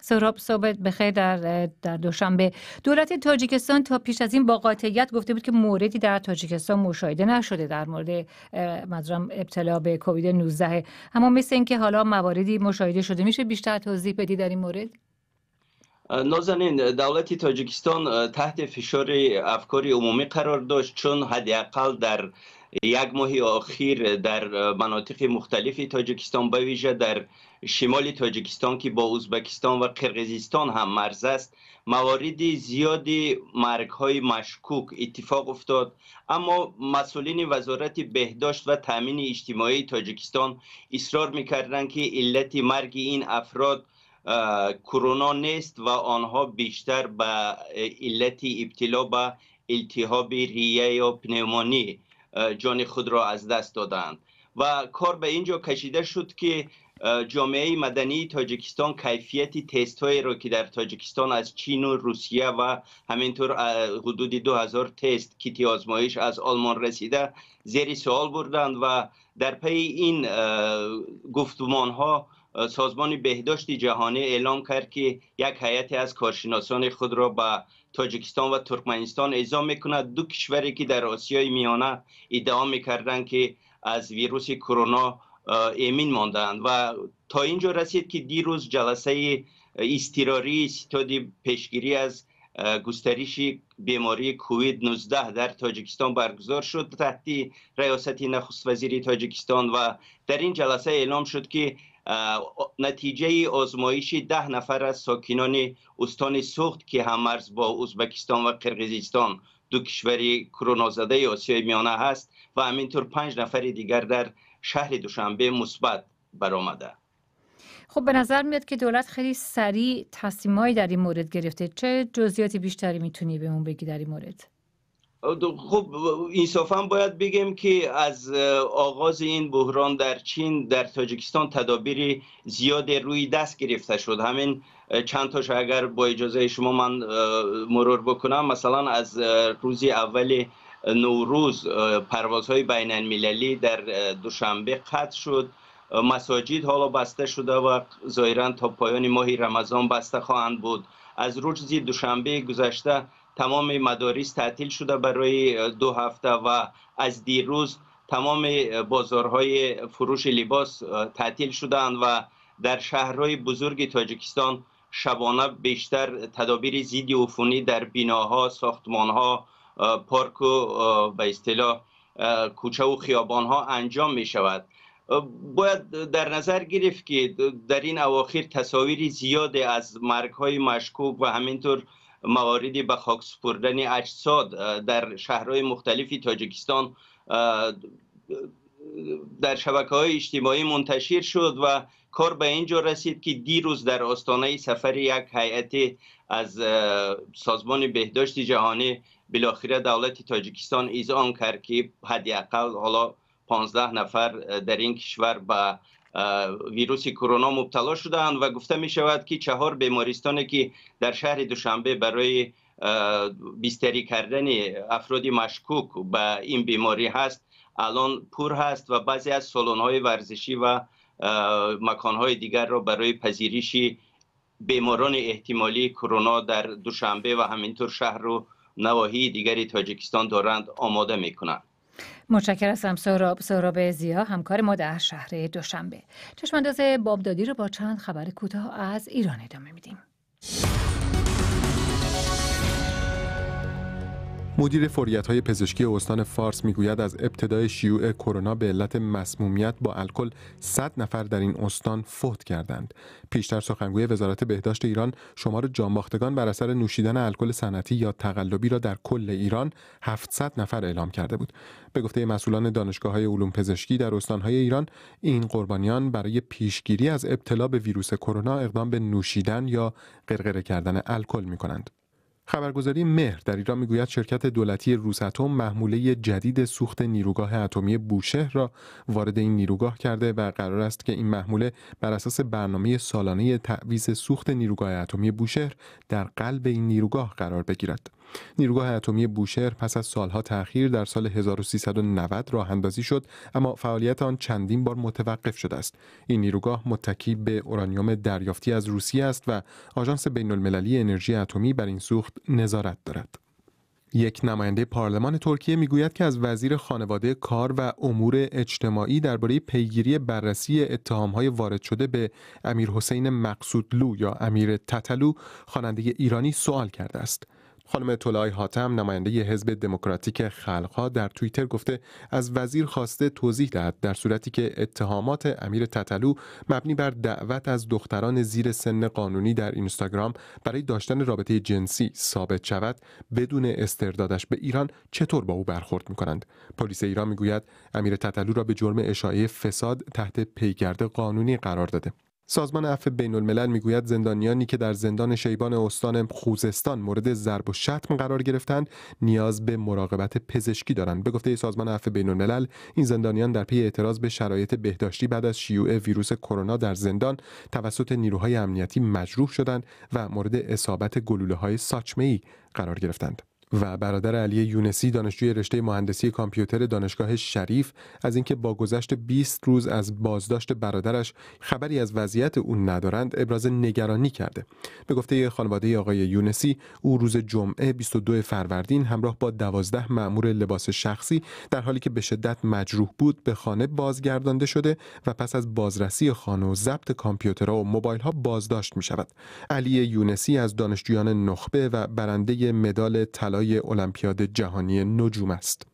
سهراب صحبت بخیر در در دوشنبه دولت تاجیکستان تا پیش از این با قاطعیت گفته بود که موردی در تاجیکستان مشاهده نشده در مورد مدرم ابتلا به کووید 19 اما مثل اینکه حالا مواردی مشاهده شده میشه بیشتر توضیح بدی در این مورد نازنین دولت تاجیکستان تحت فشار افکار عمومی قرار داشت چون حداقل در یک ماه اخیر در مناطق مختلف تاجیکستان به ویژه در شمال تاجیکستان که با اوزبکستان و قرقیزستان هم مرز است موارد زیادی مرگ های مشکوک اتفاق افتاد اما مسئولین وزارت بهداشت و تامین اجتماعی تاجیکستان اصرار میکردند که علت مرگ این افراد کرونا نیست و آنها بیشتر به علت ابتلا به التهاب ریه یا پنومانی جان خود را از دست دادند و کار به اینجا کشیده شد که جامعه مدنی تاجکستان کیفیت تست های را که در تاجیکستان از چین و روسیه و همینطور حدود 2000 تست کیتی آزمایش از آلمان رسیده زیر سوال بردند و در پی این گفتمان ها سازمان بهداشت جهانی اعلام کرد که یک هیئتی از کارشناسان خود را به تاجیکستان و ترکمنستان اعزام میکند دو کشوری که در آسیای میانه ادعا میکردند که از ویروس کرونا امین ماندند و تا اینجا رسید که دیروز جلسه استراری ستاد پیشگیری از گسترش بیماری کووید 19 در تاجیکستان برگزار شد تحت ریاست نخست وزیر تاجیکستان و در این جلسه اعلام شد که نتیجه آزمایش ده نفر از ساکنان استان سخت که هم مرز با ازبکستان و قرقیزستان دو کشوری کرونا زده آسیای میانه هست و همینطور پنج نفر دیگر در شهر دوشنبه مثبت برآمده خب به نظر میاد که دولت خیلی سریع تصمیمایی در این مورد گرفته چه جزئیات بیشتری میتونی به اون بگی در این مورد خب انصافا باید بگیم که از آغاز این بحران در چین در تاجیکستان تدابیر زیاد روی دست گرفته شد همین چند تاش اگر با اجازه شما من مرور بکنم مثلا از روزی اول نوروز پروازهای بین المللی در دوشنبه قطع شد مساجد حالا بسته شده و ظاهرا تا پایان ماه رمضان بسته خواهند بود از روز دوشنبه گذشته تمام مدارس تعطیل شده برای دو هفته و از دیروز تمام بازارهای فروش لباس تعطیل شدند و در شهرهای بزرگ تاجیکستان شبانه بیشتر تدابیر ضد عفونی در بناها، ساختمانها، پارک و به اصطلاح کوچه و خیابانها انجام می شود باید در نظر گرفت که در این اواخر تصاویر زیاده از مرگ های مشکوک و همینطور مواردی به خاک سپردن اجساد در شهرهای مختلفی تاجکستان در شبکه های اجتماعی منتشر شد و کار به اینجا رسید که دیروز در آستانه سفر یک هیئت از سازمان بهداشت جهانی بالاخره دولت تاجیکستان ایزان کرد که حداقل حالا 15 نفر در این کشور به ویروسی کرونا مبتلا شدند و گفته می شود که چهار بیمارستانی که در شهر دوشنبه برای بیستری کردن افراد مشکوک به این بیماری هست الان پر هست و بعضی از های ورزشی و مکان های دیگر را برای پذیریشی بیماران احتمالی کرونا در دوشنبه و همینطور شهر و نواحی دیگری تاجیکستان دارند آماده می کنند. متشکرم هستم سهراب سهراب زیا همکار ما در شهر دوشنبه چشمانداز بابدادی رو با چند خبر کوتاه از ایران ادامه میدیم مدیر فوریت های پزشکی استان فارس میگوید از ابتدای شیوع کرونا به علت مسمومیت با الکل 100 نفر در این استان فوت کردند. پیشتر سخنگوی وزارت بهداشت ایران شمار جانباختگان بر اثر نوشیدن الکل صنعتی یا تقلبی را در کل ایران 700 نفر اعلام کرده بود. به گفته مسئولان دانشگاه های علوم پزشکی در استان های ایران این قربانیان برای پیشگیری از ابتلا به ویروس کرونا اقدام به نوشیدن یا قرقره کردن الکل می خبرگزاری مهر در ایران میگوید شرکت دولتی روساتوم محموله جدید سوخت نیروگاه اتمی بوشهر را وارد این نیروگاه کرده و قرار است که این محموله بر اساس برنامه سالانه تعویض سوخت نیروگاه اتمی بوشهر در قلب این نیروگاه قرار بگیرد. نیروگاه اتمی بوشهر پس از سالها تاخیر در سال 1390 راه اندازی شد اما فعالیت آن چندین بار متوقف شده است این نیروگاه متکی به اورانیوم دریافتی از روسیه است و آژانس بین المللی انرژی اتمی بر این سوخت نظارت دارد یک نماینده پارلمان ترکیه میگوید که از وزیر خانواده کار و امور اجتماعی درباره پیگیری بررسی اتهامهای وارد شده به امیر حسین مقصودلو یا امیر تتلو خواننده ایرانی سوال کرده است. خانم تولای حاتم نماینده حزب دموکراتیک خلقها در توییتر گفته از وزیر خواسته توضیح دهد در صورتی که اتهامات امیر تتلو مبنی بر دعوت از دختران زیر سن قانونی در اینستاگرام برای داشتن رابطه جنسی ثابت شود بدون استردادش به ایران چطور با او برخورد میکنند پلیس ایران میگوید امیر تتلو را به جرم اشاعه فساد تحت پیگرد قانونی قرار داده سازمان عفو بین الملل میگوید زندانیانی که در زندان شیبان استان خوزستان مورد ضرب و شتم قرار گرفتند نیاز به مراقبت پزشکی دارند به گفته سازمان عفو بین الملل این زندانیان در پی اعتراض به شرایط بهداشتی بعد از شیوع ویروس کرونا در زندان توسط نیروهای امنیتی مجروح شدند و مورد اصابت گلوله های ساچمه ای قرار گرفتند و برادر علی یونسی دانشجوی رشته مهندسی کامپیوتر دانشگاه شریف از اینکه با گذشت 20 روز از بازداشت برادرش خبری از وضعیت او ندارند ابراز نگرانی کرده به گفته خانواده آقای یونسی او روز جمعه 22 فروردین همراه با 12 مأمور لباس شخصی در حالی که به شدت مجروح بود به خانه بازگردانده شده و پس از بازرسی خانه و ضبط کامپیوترها و موبایل ها بازداشت می شود علی یونسی از دانشجویان نخبه و برنده مدال طلا برای المپیاد جهانی نجوم است.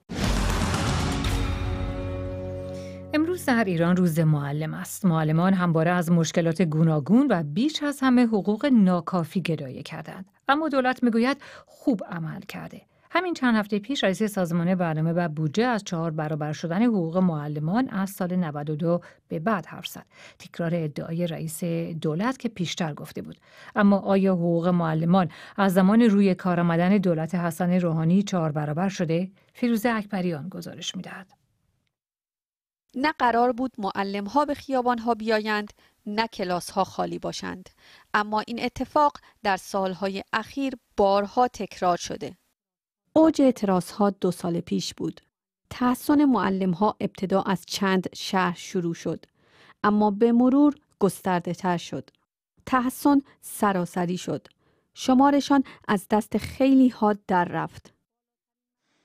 امروز در ایران روز معلم است. معلمان همواره از مشکلات گوناگون و بیش از همه حقوق ناکافی گرایه کردند. اما دولت میگوید خوب عمل کرده. همین چند هفته پیش رئیس سازمان برنامه و بودجه از چهار برابر شدن حقوق معلمان از سال 92 به بعد حرف زد تکرار ادعای رئیس دولت که پیشتر گفته بود اما آیا حقوق معلمان از زمان روی کار آمدن دولت حسن روحانی چهار برابر شده فیروزه اکبریان گزارش میدهد نه قرار بود معلم ها به خیابان ها بیایند نه کلاس ها خالی باشند اما این اتفاق در سالهای اخیر بارها تکرار شده اوج اعتراض ها دو سال پیش بود. تحسن معلم ها ابتدا از چند شهر شروع شد اما به مرور گسترده تر شد. تحسن سراسری شد. شمارشان از دست خیلی ها در رفت.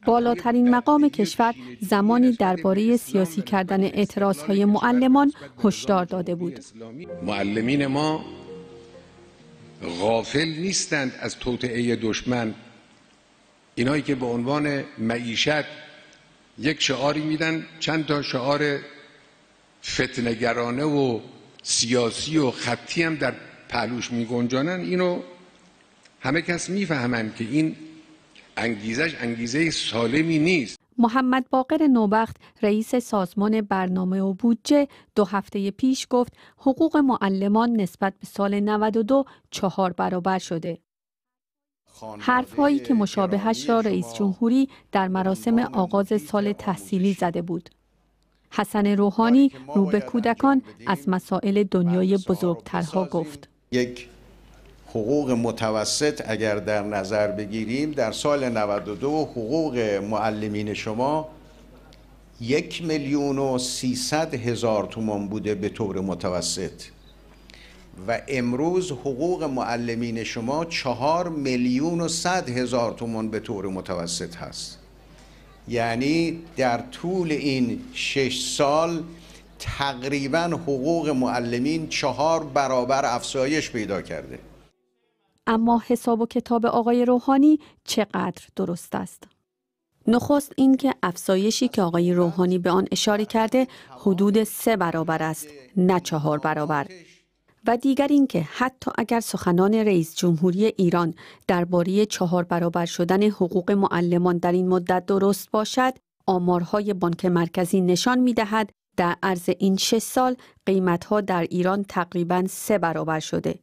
بالاترین مقام کشور زمانی درباره سیاسی کردن اعتراض های معلمان هشدار داده بود. معلمین ما غافل نیستند از توطعه دشمن اینایی که به عنوان معیشت یک شعاری میدن چند تا شعار فتنگرانه و سیاسی و خطی هم در پهلوش میگنجانن اینو همه کس میفهمن که این انگیزش انگیزه سالمی نیست محمد باقر نوبخت رئیس سازمان برنامه و بودجه دو هفته پیش گفت حقوق معلمان نسبت به سال 92 چهار برابر شده هایی که مشابهش را رئیس جمهوری در مراسم آغاز سال تحصیلی زده بود. حسن روحانی رو به کودکان از مسائل دنیای بزرگترها گفت. یک حقوق متوسط اگر در نظر بگیریم در سال 92 حقوق معلمین شما یک میلیون و سیصد هزار تومان بوده به طور متوسط و امروز حقوق معلمین شما چهار میلیون و صد هزار تومان به طور متوسط هست یعنی در طول این شش سال تقریبا حقوق معلمین چهار برابر افزایش پیدا کرده اما حساب و کتاب آقای روحانی چقدر درست است؟ نخست اینکه افزایشی که آقای روحانی به آن اشاره کرده حدود سه برابر است نه چهار برابر و دیگر اینکه حتی اگر سخنان رئیس جمهوری ایران درباره چهار برابر شدن حقوق معلمان در این مدت درست باشد آمارهای بانک مرکزی نشان می در عرض این شش سال قیمتها در ایران تقریبا سه برابر شده.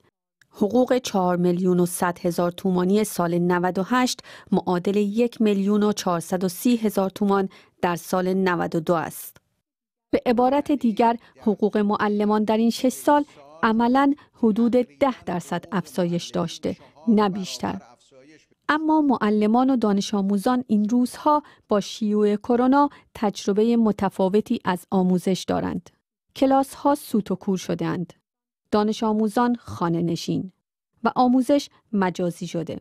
حقوق 4 میلیون و 100 هزار تومانی سال 98 معادل 1 میلیون و 430 هزار تومان در سال 92 است. به عبارت دیگر حقوق معلمان در این 6 سال عملا حدود ده درصد افزایش داشته نه بیشتر اما معلمان و دانش آموزان این روزها با شیوع کرونا تجربه متفاوتی از آموزش دارند. کلاس ها سوت و کور شدند. دانش آموزان خانه نشین و آموزش مجازی شده.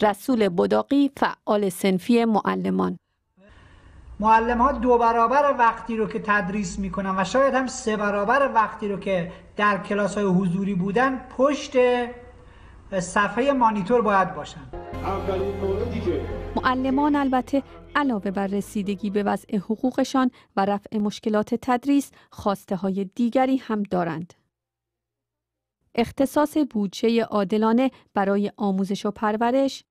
رسول بداقی فعال سنفی معلمان معلم ها دو برابر وقتی رو که تدریس میکنن و شاید هم سه برابر وقتی رو که در کلاس های حضوری بودن پشت صفحه مانیتور باید باشن معلمان البته علاوه بر رسیدگی به وضع حقوقشان و رفع مشکلات تدریس خواسته های دیگری هم دارند. اختصاص بودجه عادلانه برای آموزش و پرورش،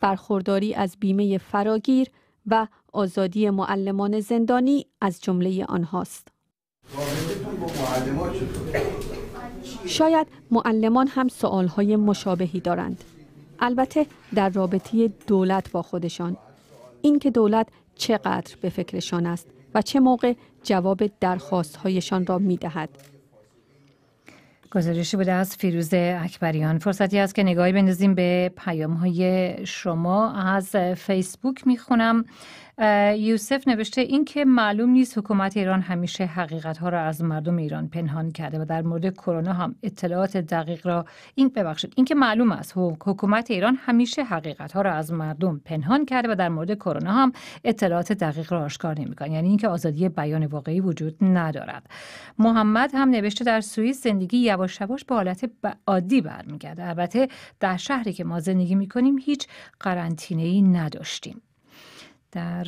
برخورداری از بیمه فراگیر و آزادی معلمان زندانی از جمله آنهاست. شاید معلمان هم سوالهای مشابهی دارند. البته در رابطه دولت با خودشان. اینکه دولت چقدر به فکرشان است و چه موقع جواب درخواستهایشان را می دهد. گزارشی بوده از فیروز اکبریان فرصتی است که نگاهی بندازیم به پیام های شما از فیسبوک میخونم یوسف نوشته اینکه معلوم نیست حکومت ایران همیشه حقیقت ها را از مردم ایران پنهان کرده و در مورد کرونا هم اطلاعات دقیق را این ببخشید اینکه معلوم است حکومت ایران همیشه حقیقت ها را از مردم پنهان کرده و در مورد کرونا هم اطلاعات دقیق را آشکار نمیکنه یعنی اینکه آزادی بیان واقعی وجود ندارد محمد هم نوشته در سوئیس زندگی یواش یواش به حالت عادی برمیگرده البته در شهری که ما زندگی میکنیم هیچ قرنطینه ای نداشتیم در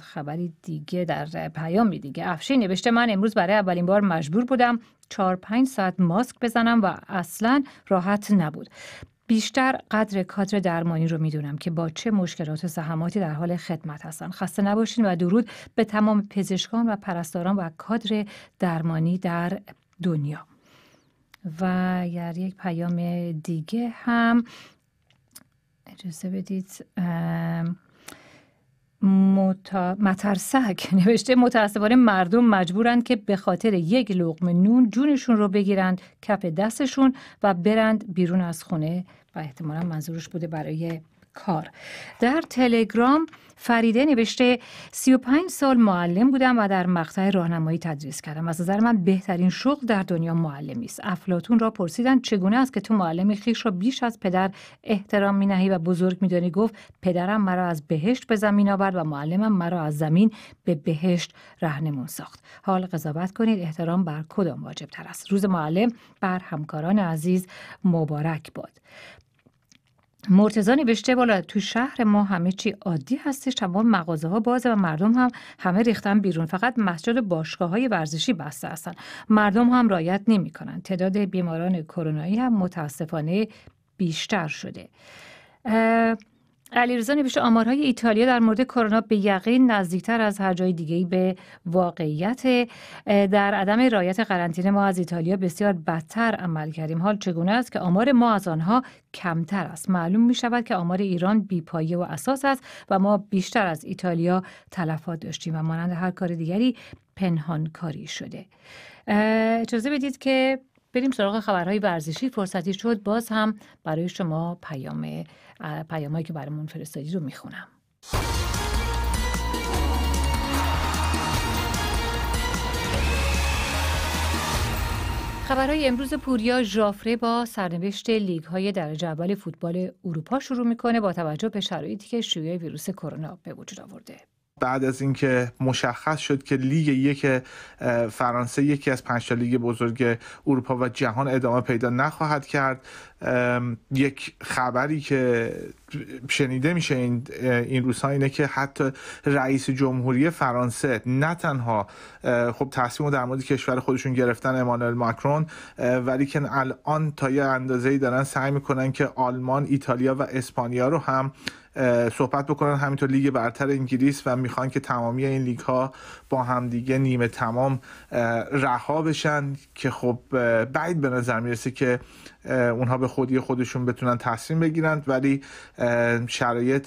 خبری دیگه در پیامی دیگه افشین نوشته من امروز برای اولین بار مجبور بودم چهار پنج ساعت ماسک بزنم و اصلا راحت نبود بیشتر قدر کادر درمانی رو میدونم که با چه مشکلات و زحماتی در حال خدمت هستن خسته نباشین و درود به تمام پزشکان و پرستاران و کادر درمانی در دنیا و در یک پیام دیگه هم اجازه بدید متا... مترسک (laughs) نوشته متاسفانه مردم مجبورند که به خاطر یک لغمه نون جونشون رو بگیرند کف دستشون و برند بیرون از خونه و احتمالا منظورش بوده برای کار در تلگرام فریده نوشته 35 سال معلم بودم و در مقطع راهنمایی تدریس کردم از نظر من بهترین شغل در دنیا معلمی است افلاتون را پرسیدن چگونه است که تو معلم خیش را بیش از پدر احترام می نهی و بزرگ میدانی گفت پدرم مرا از بهشت به زمین آورد و معلمم مرا از زمین به بهشت رهنمون ساخت حال قضاوت کنید احترام بر کدام واجب تر است روز معلم بر همکاران عزیز مبارک باد مرتزانی بشته بالا تو شهر ما همه چی عادی هستش تمام مغازه ها بازه و مردم هم همه ریختن بیرون فقط مسجد باشگاه های ورزشی بسته هستن مردم هم رایت نمی کنن. تعداد بیماران کرونایی هم متاسفانه بیشتر شده علیرضا نوشته آمارهای ایتالیا در مورد کرونا به یقین نزدیکتر از هر جای دیگه به واقعیت در عدم رایت قرنطینه ما از ایتالیا بسیار بدتر عمل کردیم حال چگونه است که آمار ما از آنها کمتر است معلوم می شود که آمار ایران بیپایه و اساس است و ما بیشتر از ایتالیا تلفات داشتیم و مانند هر کار دیگری پنهانکاری شده اجازه بدید که بریم سراغ خبرهای ورزشی فرصتی شد باز هم برای شما پیام پیامایی که برامون فرستادی رو میخونم خبرهای امروز پوریا ژافره با سرنوشت لیگ های درجه اول فوتبال اروپا شروع میکنه با توجه به شرایطی که شیوع ویروس کرونا به وجود آورده بعد از اینکه مشخص شد که لیگ یک فرانسه یکی از پنج لیگ بزرگ اروپا و جهان ادامه پیدا نخواهد کرد یک خبری که شنیده میشه این, این روزها اینه که حتی رئیس جمهوری فرانسه نه تنها خب تصمیم در مورد کشور خودشون گرفتن امانوئل ماکرون ولی که الان تا یه ای دارن سعی میکنن که آلمان، ایتالیا و اسپانیا رو هم صحبت بکنن همینطور لیگ برتر انگلیس و میخوان که تمامی این لیگ ها با همدیگه نیمه تمام رها بشن که خب بعید به نظر میرسه که اونها به خودی خودشون بتونن تصمیم بگیرند ولی شرایط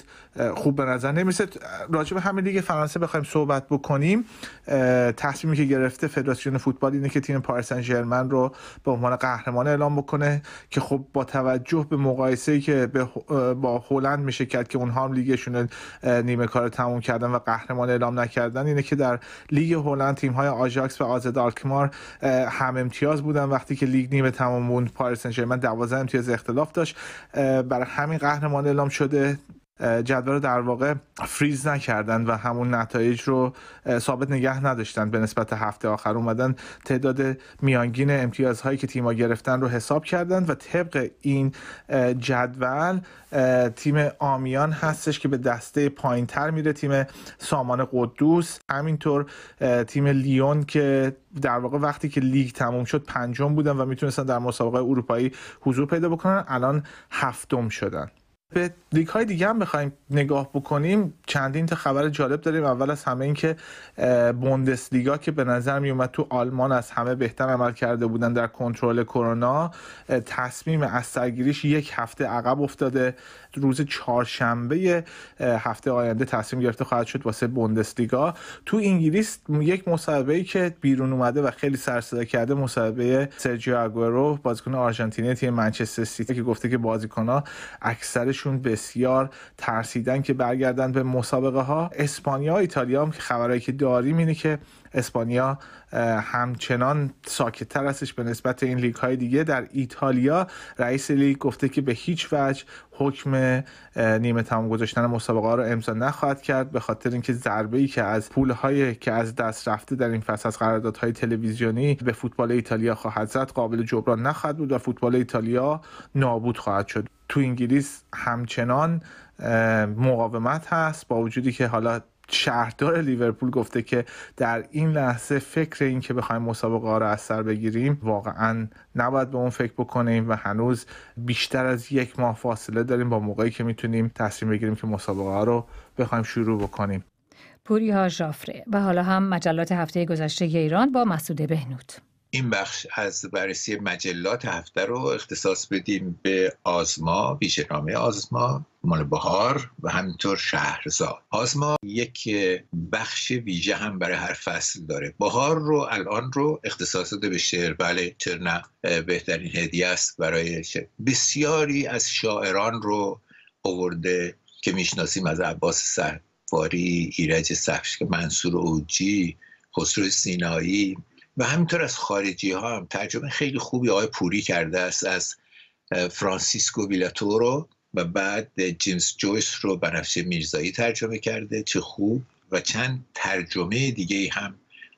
خوب به نظر نمیسه راجع به همین لیگ فرانسه بخوایم صحبت بکنیم تصمیمی که گرفته فدراسیون فوتبال اینه که تیم پاریس سن رو به عنوان قهرمان اعلام بکنه که خب با توجه به مقایسه که با هلند میشه کرد که اونها هم لیگشون نیمه کار تموم کردن و قهرمان اعلام نکردن اینه که در لیگ هلند تیم های آژاکس و آزد آلکمار هم امتیاز بودن وقتی که لیگ نیمه تموم بود پاریس من 12 امتیاز اختلاف داشت برای همین قهرمان اعلام شده جدول رو در واقع فریز نکردن و همون نتایج رو ثابت نگه نداشتن به نسبت هفته آخر اومدن تعداد میانگین امتیازهایی که تیما گرفتن رو حساب کردن و طبق این جدول تیم آمیان هستش که به دسته تر میره تیم سامان قدوس همینطور تیم لیون که در واقع وقتی که لیگ تموم شد پنجم بودن و میتونستن در مسابقه اروپایی حضور پیدا بکنن الان هفتم شدن به لیگ های دیگه هم بخوایم نگاه بکنیم چندین تا خبر جالب داریم اول از همه اینکه بوندس لیگا که به نظر می اومد تو آلمان از همه بهتر عمل کرده بودن در کنترل کرونا تصمیم از سرگیریش یک هفته عقب افتاده روز چهارشنبه هفته آینده تصمیم گرفته خواهد شد واسه بوندس لیگا تو انگلیس یک مصاحبه که بیرون اومده و خیلی سر کرده مصاحبه سرجیو آگورو بازیکن آرژانتینی تیم منچستر سیتی که گفته که بازیکن‌ها اکثرش خودشون بسیار ترسیدن که برگردن به مسابقه ها اسپانیا و ایتالیا هم که خبرهایی که داریم اینه که اسپانیا همچنان ساکتتر استش به نسبت این لیگ های دیگه در ایتالیا رئیس لیگ گفته که به هیچ وجه حکم نیمه تمام گذاشتن مسابقه ها رو امضا نخواهد کرد به خاطر اینکه ضربه ای که از پول که از دست رفته در این فصل از قراردادهای تلویزیونی به فوتبال ایتالیا خواهد زد قابل جبران نخواهد بود و فوتبال ایتالیا نابود خواهد شد تو انگلیس همچنان مقاومت هست با وجودی که حالا شهردار لیورپول گفته که در این لحظه فکر این که بخوایم مسابقه ها رو از سر بگیریم واقعا نباید به اون فکر بکنیم و هنوز بیشتر از یک ماه فاصله داریم با موقعی که میتونیم تصمیم بگیریم که مسابقه ها رو بخوایم شروع بکنیم ها ژافره و حالا هم مجلات هفته گذشته ایران با مسعود بهنود این بخش از بررسی مجلات هفته رو اختصاص بدیم به آزما ویژهنامه آزما مال بهار و همینطور شهرزاد آزما یک بخش ویژه هم برای هر فصل داره بهار رو الان رو اختصاص داده به شعر بله چرا بهترین هدیه است برای شعر بسیاری از شاعران رو آورده که میشناسیم از عباس سفاری ایرج سفش منصور اوجی خسرو سینایی و همینطور از خارجی ها هم ترجمه خیلی خوبی آقای پوری کرده است از فرانسیسکو ویلاتورو و بعد جیمز جویس رو بنفشه میرزایی ترجمه کرده چه خوب و چند ترجمه دیگه هم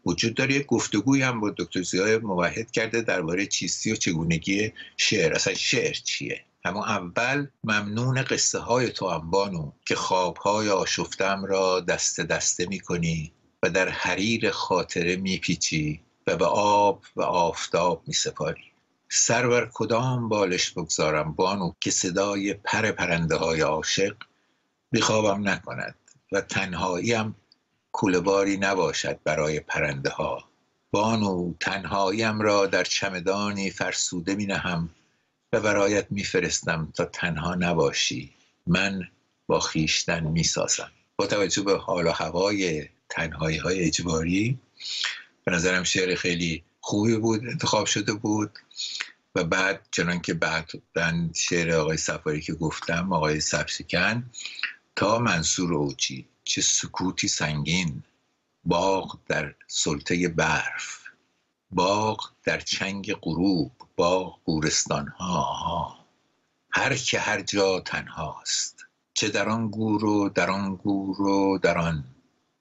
وجود داره یک گفتگوی هم با دکتر زیای موحد کرده درباره چیستی و چگونگی شعر اصلا شعر چیه اما اول ممنون قصه های تو انبانو که خواب های آشفتم را دست دسته کنی و در حریر خاطره میپیچی و به آب و آفتاب می سپاری سرور کدام بالش بگذارم بانو که صدای پر پرنده های عاشق بیخوابم نکند و تنهاییم کولباری نباشد برای پرنده ها بانو تنهاییم را در چمدانی فرسوده می نهم و برایت میفرستم تا تنها نباشی من با خیشتن میسازم با توجه به حال و هوای تنهایی های اجباری به نظرم شعر خیلی خوبی بود انتخاب شده بود و بعد چنان که بعد شعر آقای سفاری که گفتم آقای سبسکن تا منصور اوچی چه سکوتی سنگین باغ در سلطه برف باغ در چنگ غروب باغ گورستان ها هر که هر جا تنهاست چه در آن گور و در آن گور و در آن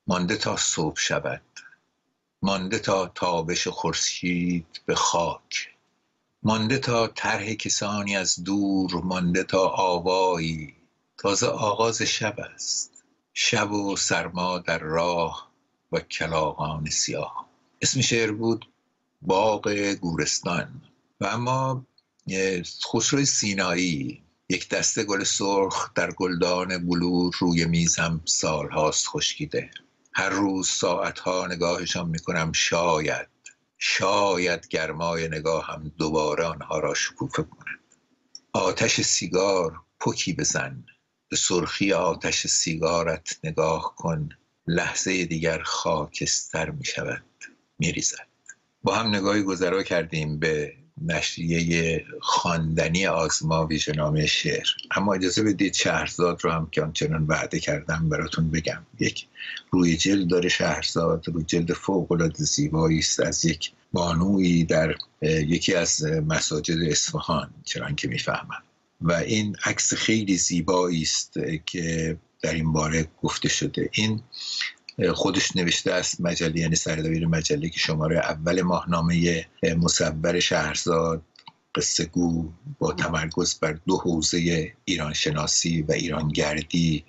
مانده تا صبح شود مانده تا تابش خورشید به خاک مانده تا طرح کسانی از دور مانده تا آوایی تازه آغاز شب است شب و سرما در راه و کلاغان سیاه اسم شعر بود باغ گورستان و اما خسرو سینایی یک دسته گل سرخ در گلدان بلور روی میزم سالهاست خشکیده هر روز ساعتها نگاهشان میکنم شاید شاید گرمای نگاه هم دوباره آنها را شکوفه کند آتش سیگار پکی بزن به سرخی آتش سیگارت نگاه کن لحظه دیگر خاکستر می شود می ریزد. با هم نگاهی گذرا کردیم به نشریه خواندنی آزما ویژه نامه شعر اما اجازه بدید شهرزاد رو هم که آنچنان وعده کردم براتون بگم یک روی جلد داره شهرزاد روی جلد فوقالعاده زیبایی است از یک بانویی در یکی از مساجد اصفهان چنان که میفهمم و این عکس خیلی زیبایی است که در این باره گفته شده این خودش نوشته است مجله یعنی سردبیر مجله که شماره اول ماهنامه مصور شهرزاد قصه گو با تمرکز بر دو حوزه ایران شناسی و ایران گردی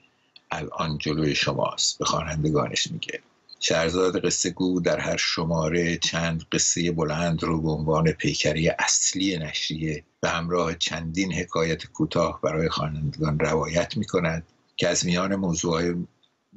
الان جلوی شماست به خوانندگانش میگه شهرزاد قصه گو در هر شماره چند قصه بلند رو به عنوان پیکری اصلی نشریه به همراه چندین حکایت کوتاه برای خوانندگان روایت میکند که از میان موضوعهای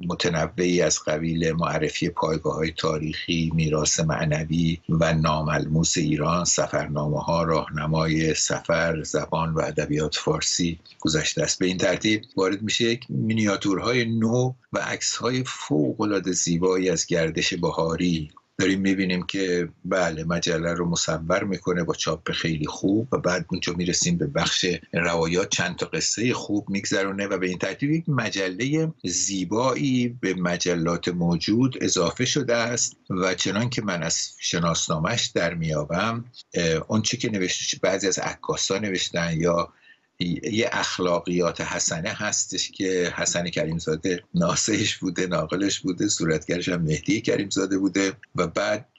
متنوعی از قبیل معرفی پایگاه های تاریخی میراث معنوی و ناملموس ایران سفرنامه ها راهنمای سفر زبان و ادبیات فارسی گذشته است به این ترتیب وارد میشه یک مینیاتورهای نو و های فوق العاده زیبایی از گردش بهاری داریم میبینیم که بله مجله رو مصور میکنه با چاپ خیلی خوب و بعد اونجا میرسیم به بخش روایات چند تا قصه خوب میگذرونه و به این ترتیب یک مجله زیبایی به مجلات موجود اضافه شده است و چنان که من از شناسنامش در میابم اون که نوشته بعضی از عکاسا نوشتن یا یه اخلاقیات حسنه هستش که حسن کریمزاده ناسهش بوده ناقلش بوده صورتگرش هم مهدی کریمزاده بوده و بعد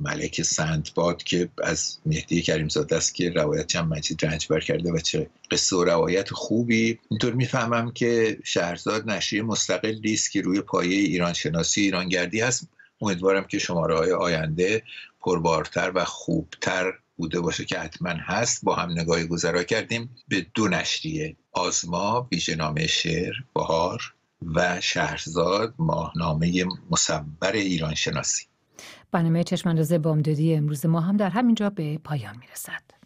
ملک سندباد که از مهدی کریمزاده است که روایت هم مجید بر کرده و چه قصه و روایت خوبی اینطور میفهمم که شهرزاد نشریه مستقل است که روی پایه ایران شناسی ایرانگردی هست امیدوارم که شماره های آینده پربارتر و خوبتر بوده باشه که حتما هست با هم نگاهی گذرا کردیم به دو نشریه آزما ویژهنامه شعر بهار و شهرزاد ماهنامه مصور ایران شناسی برنامه چشمانداز بامدادی امروز ما هم در همینجا به پایان میرسد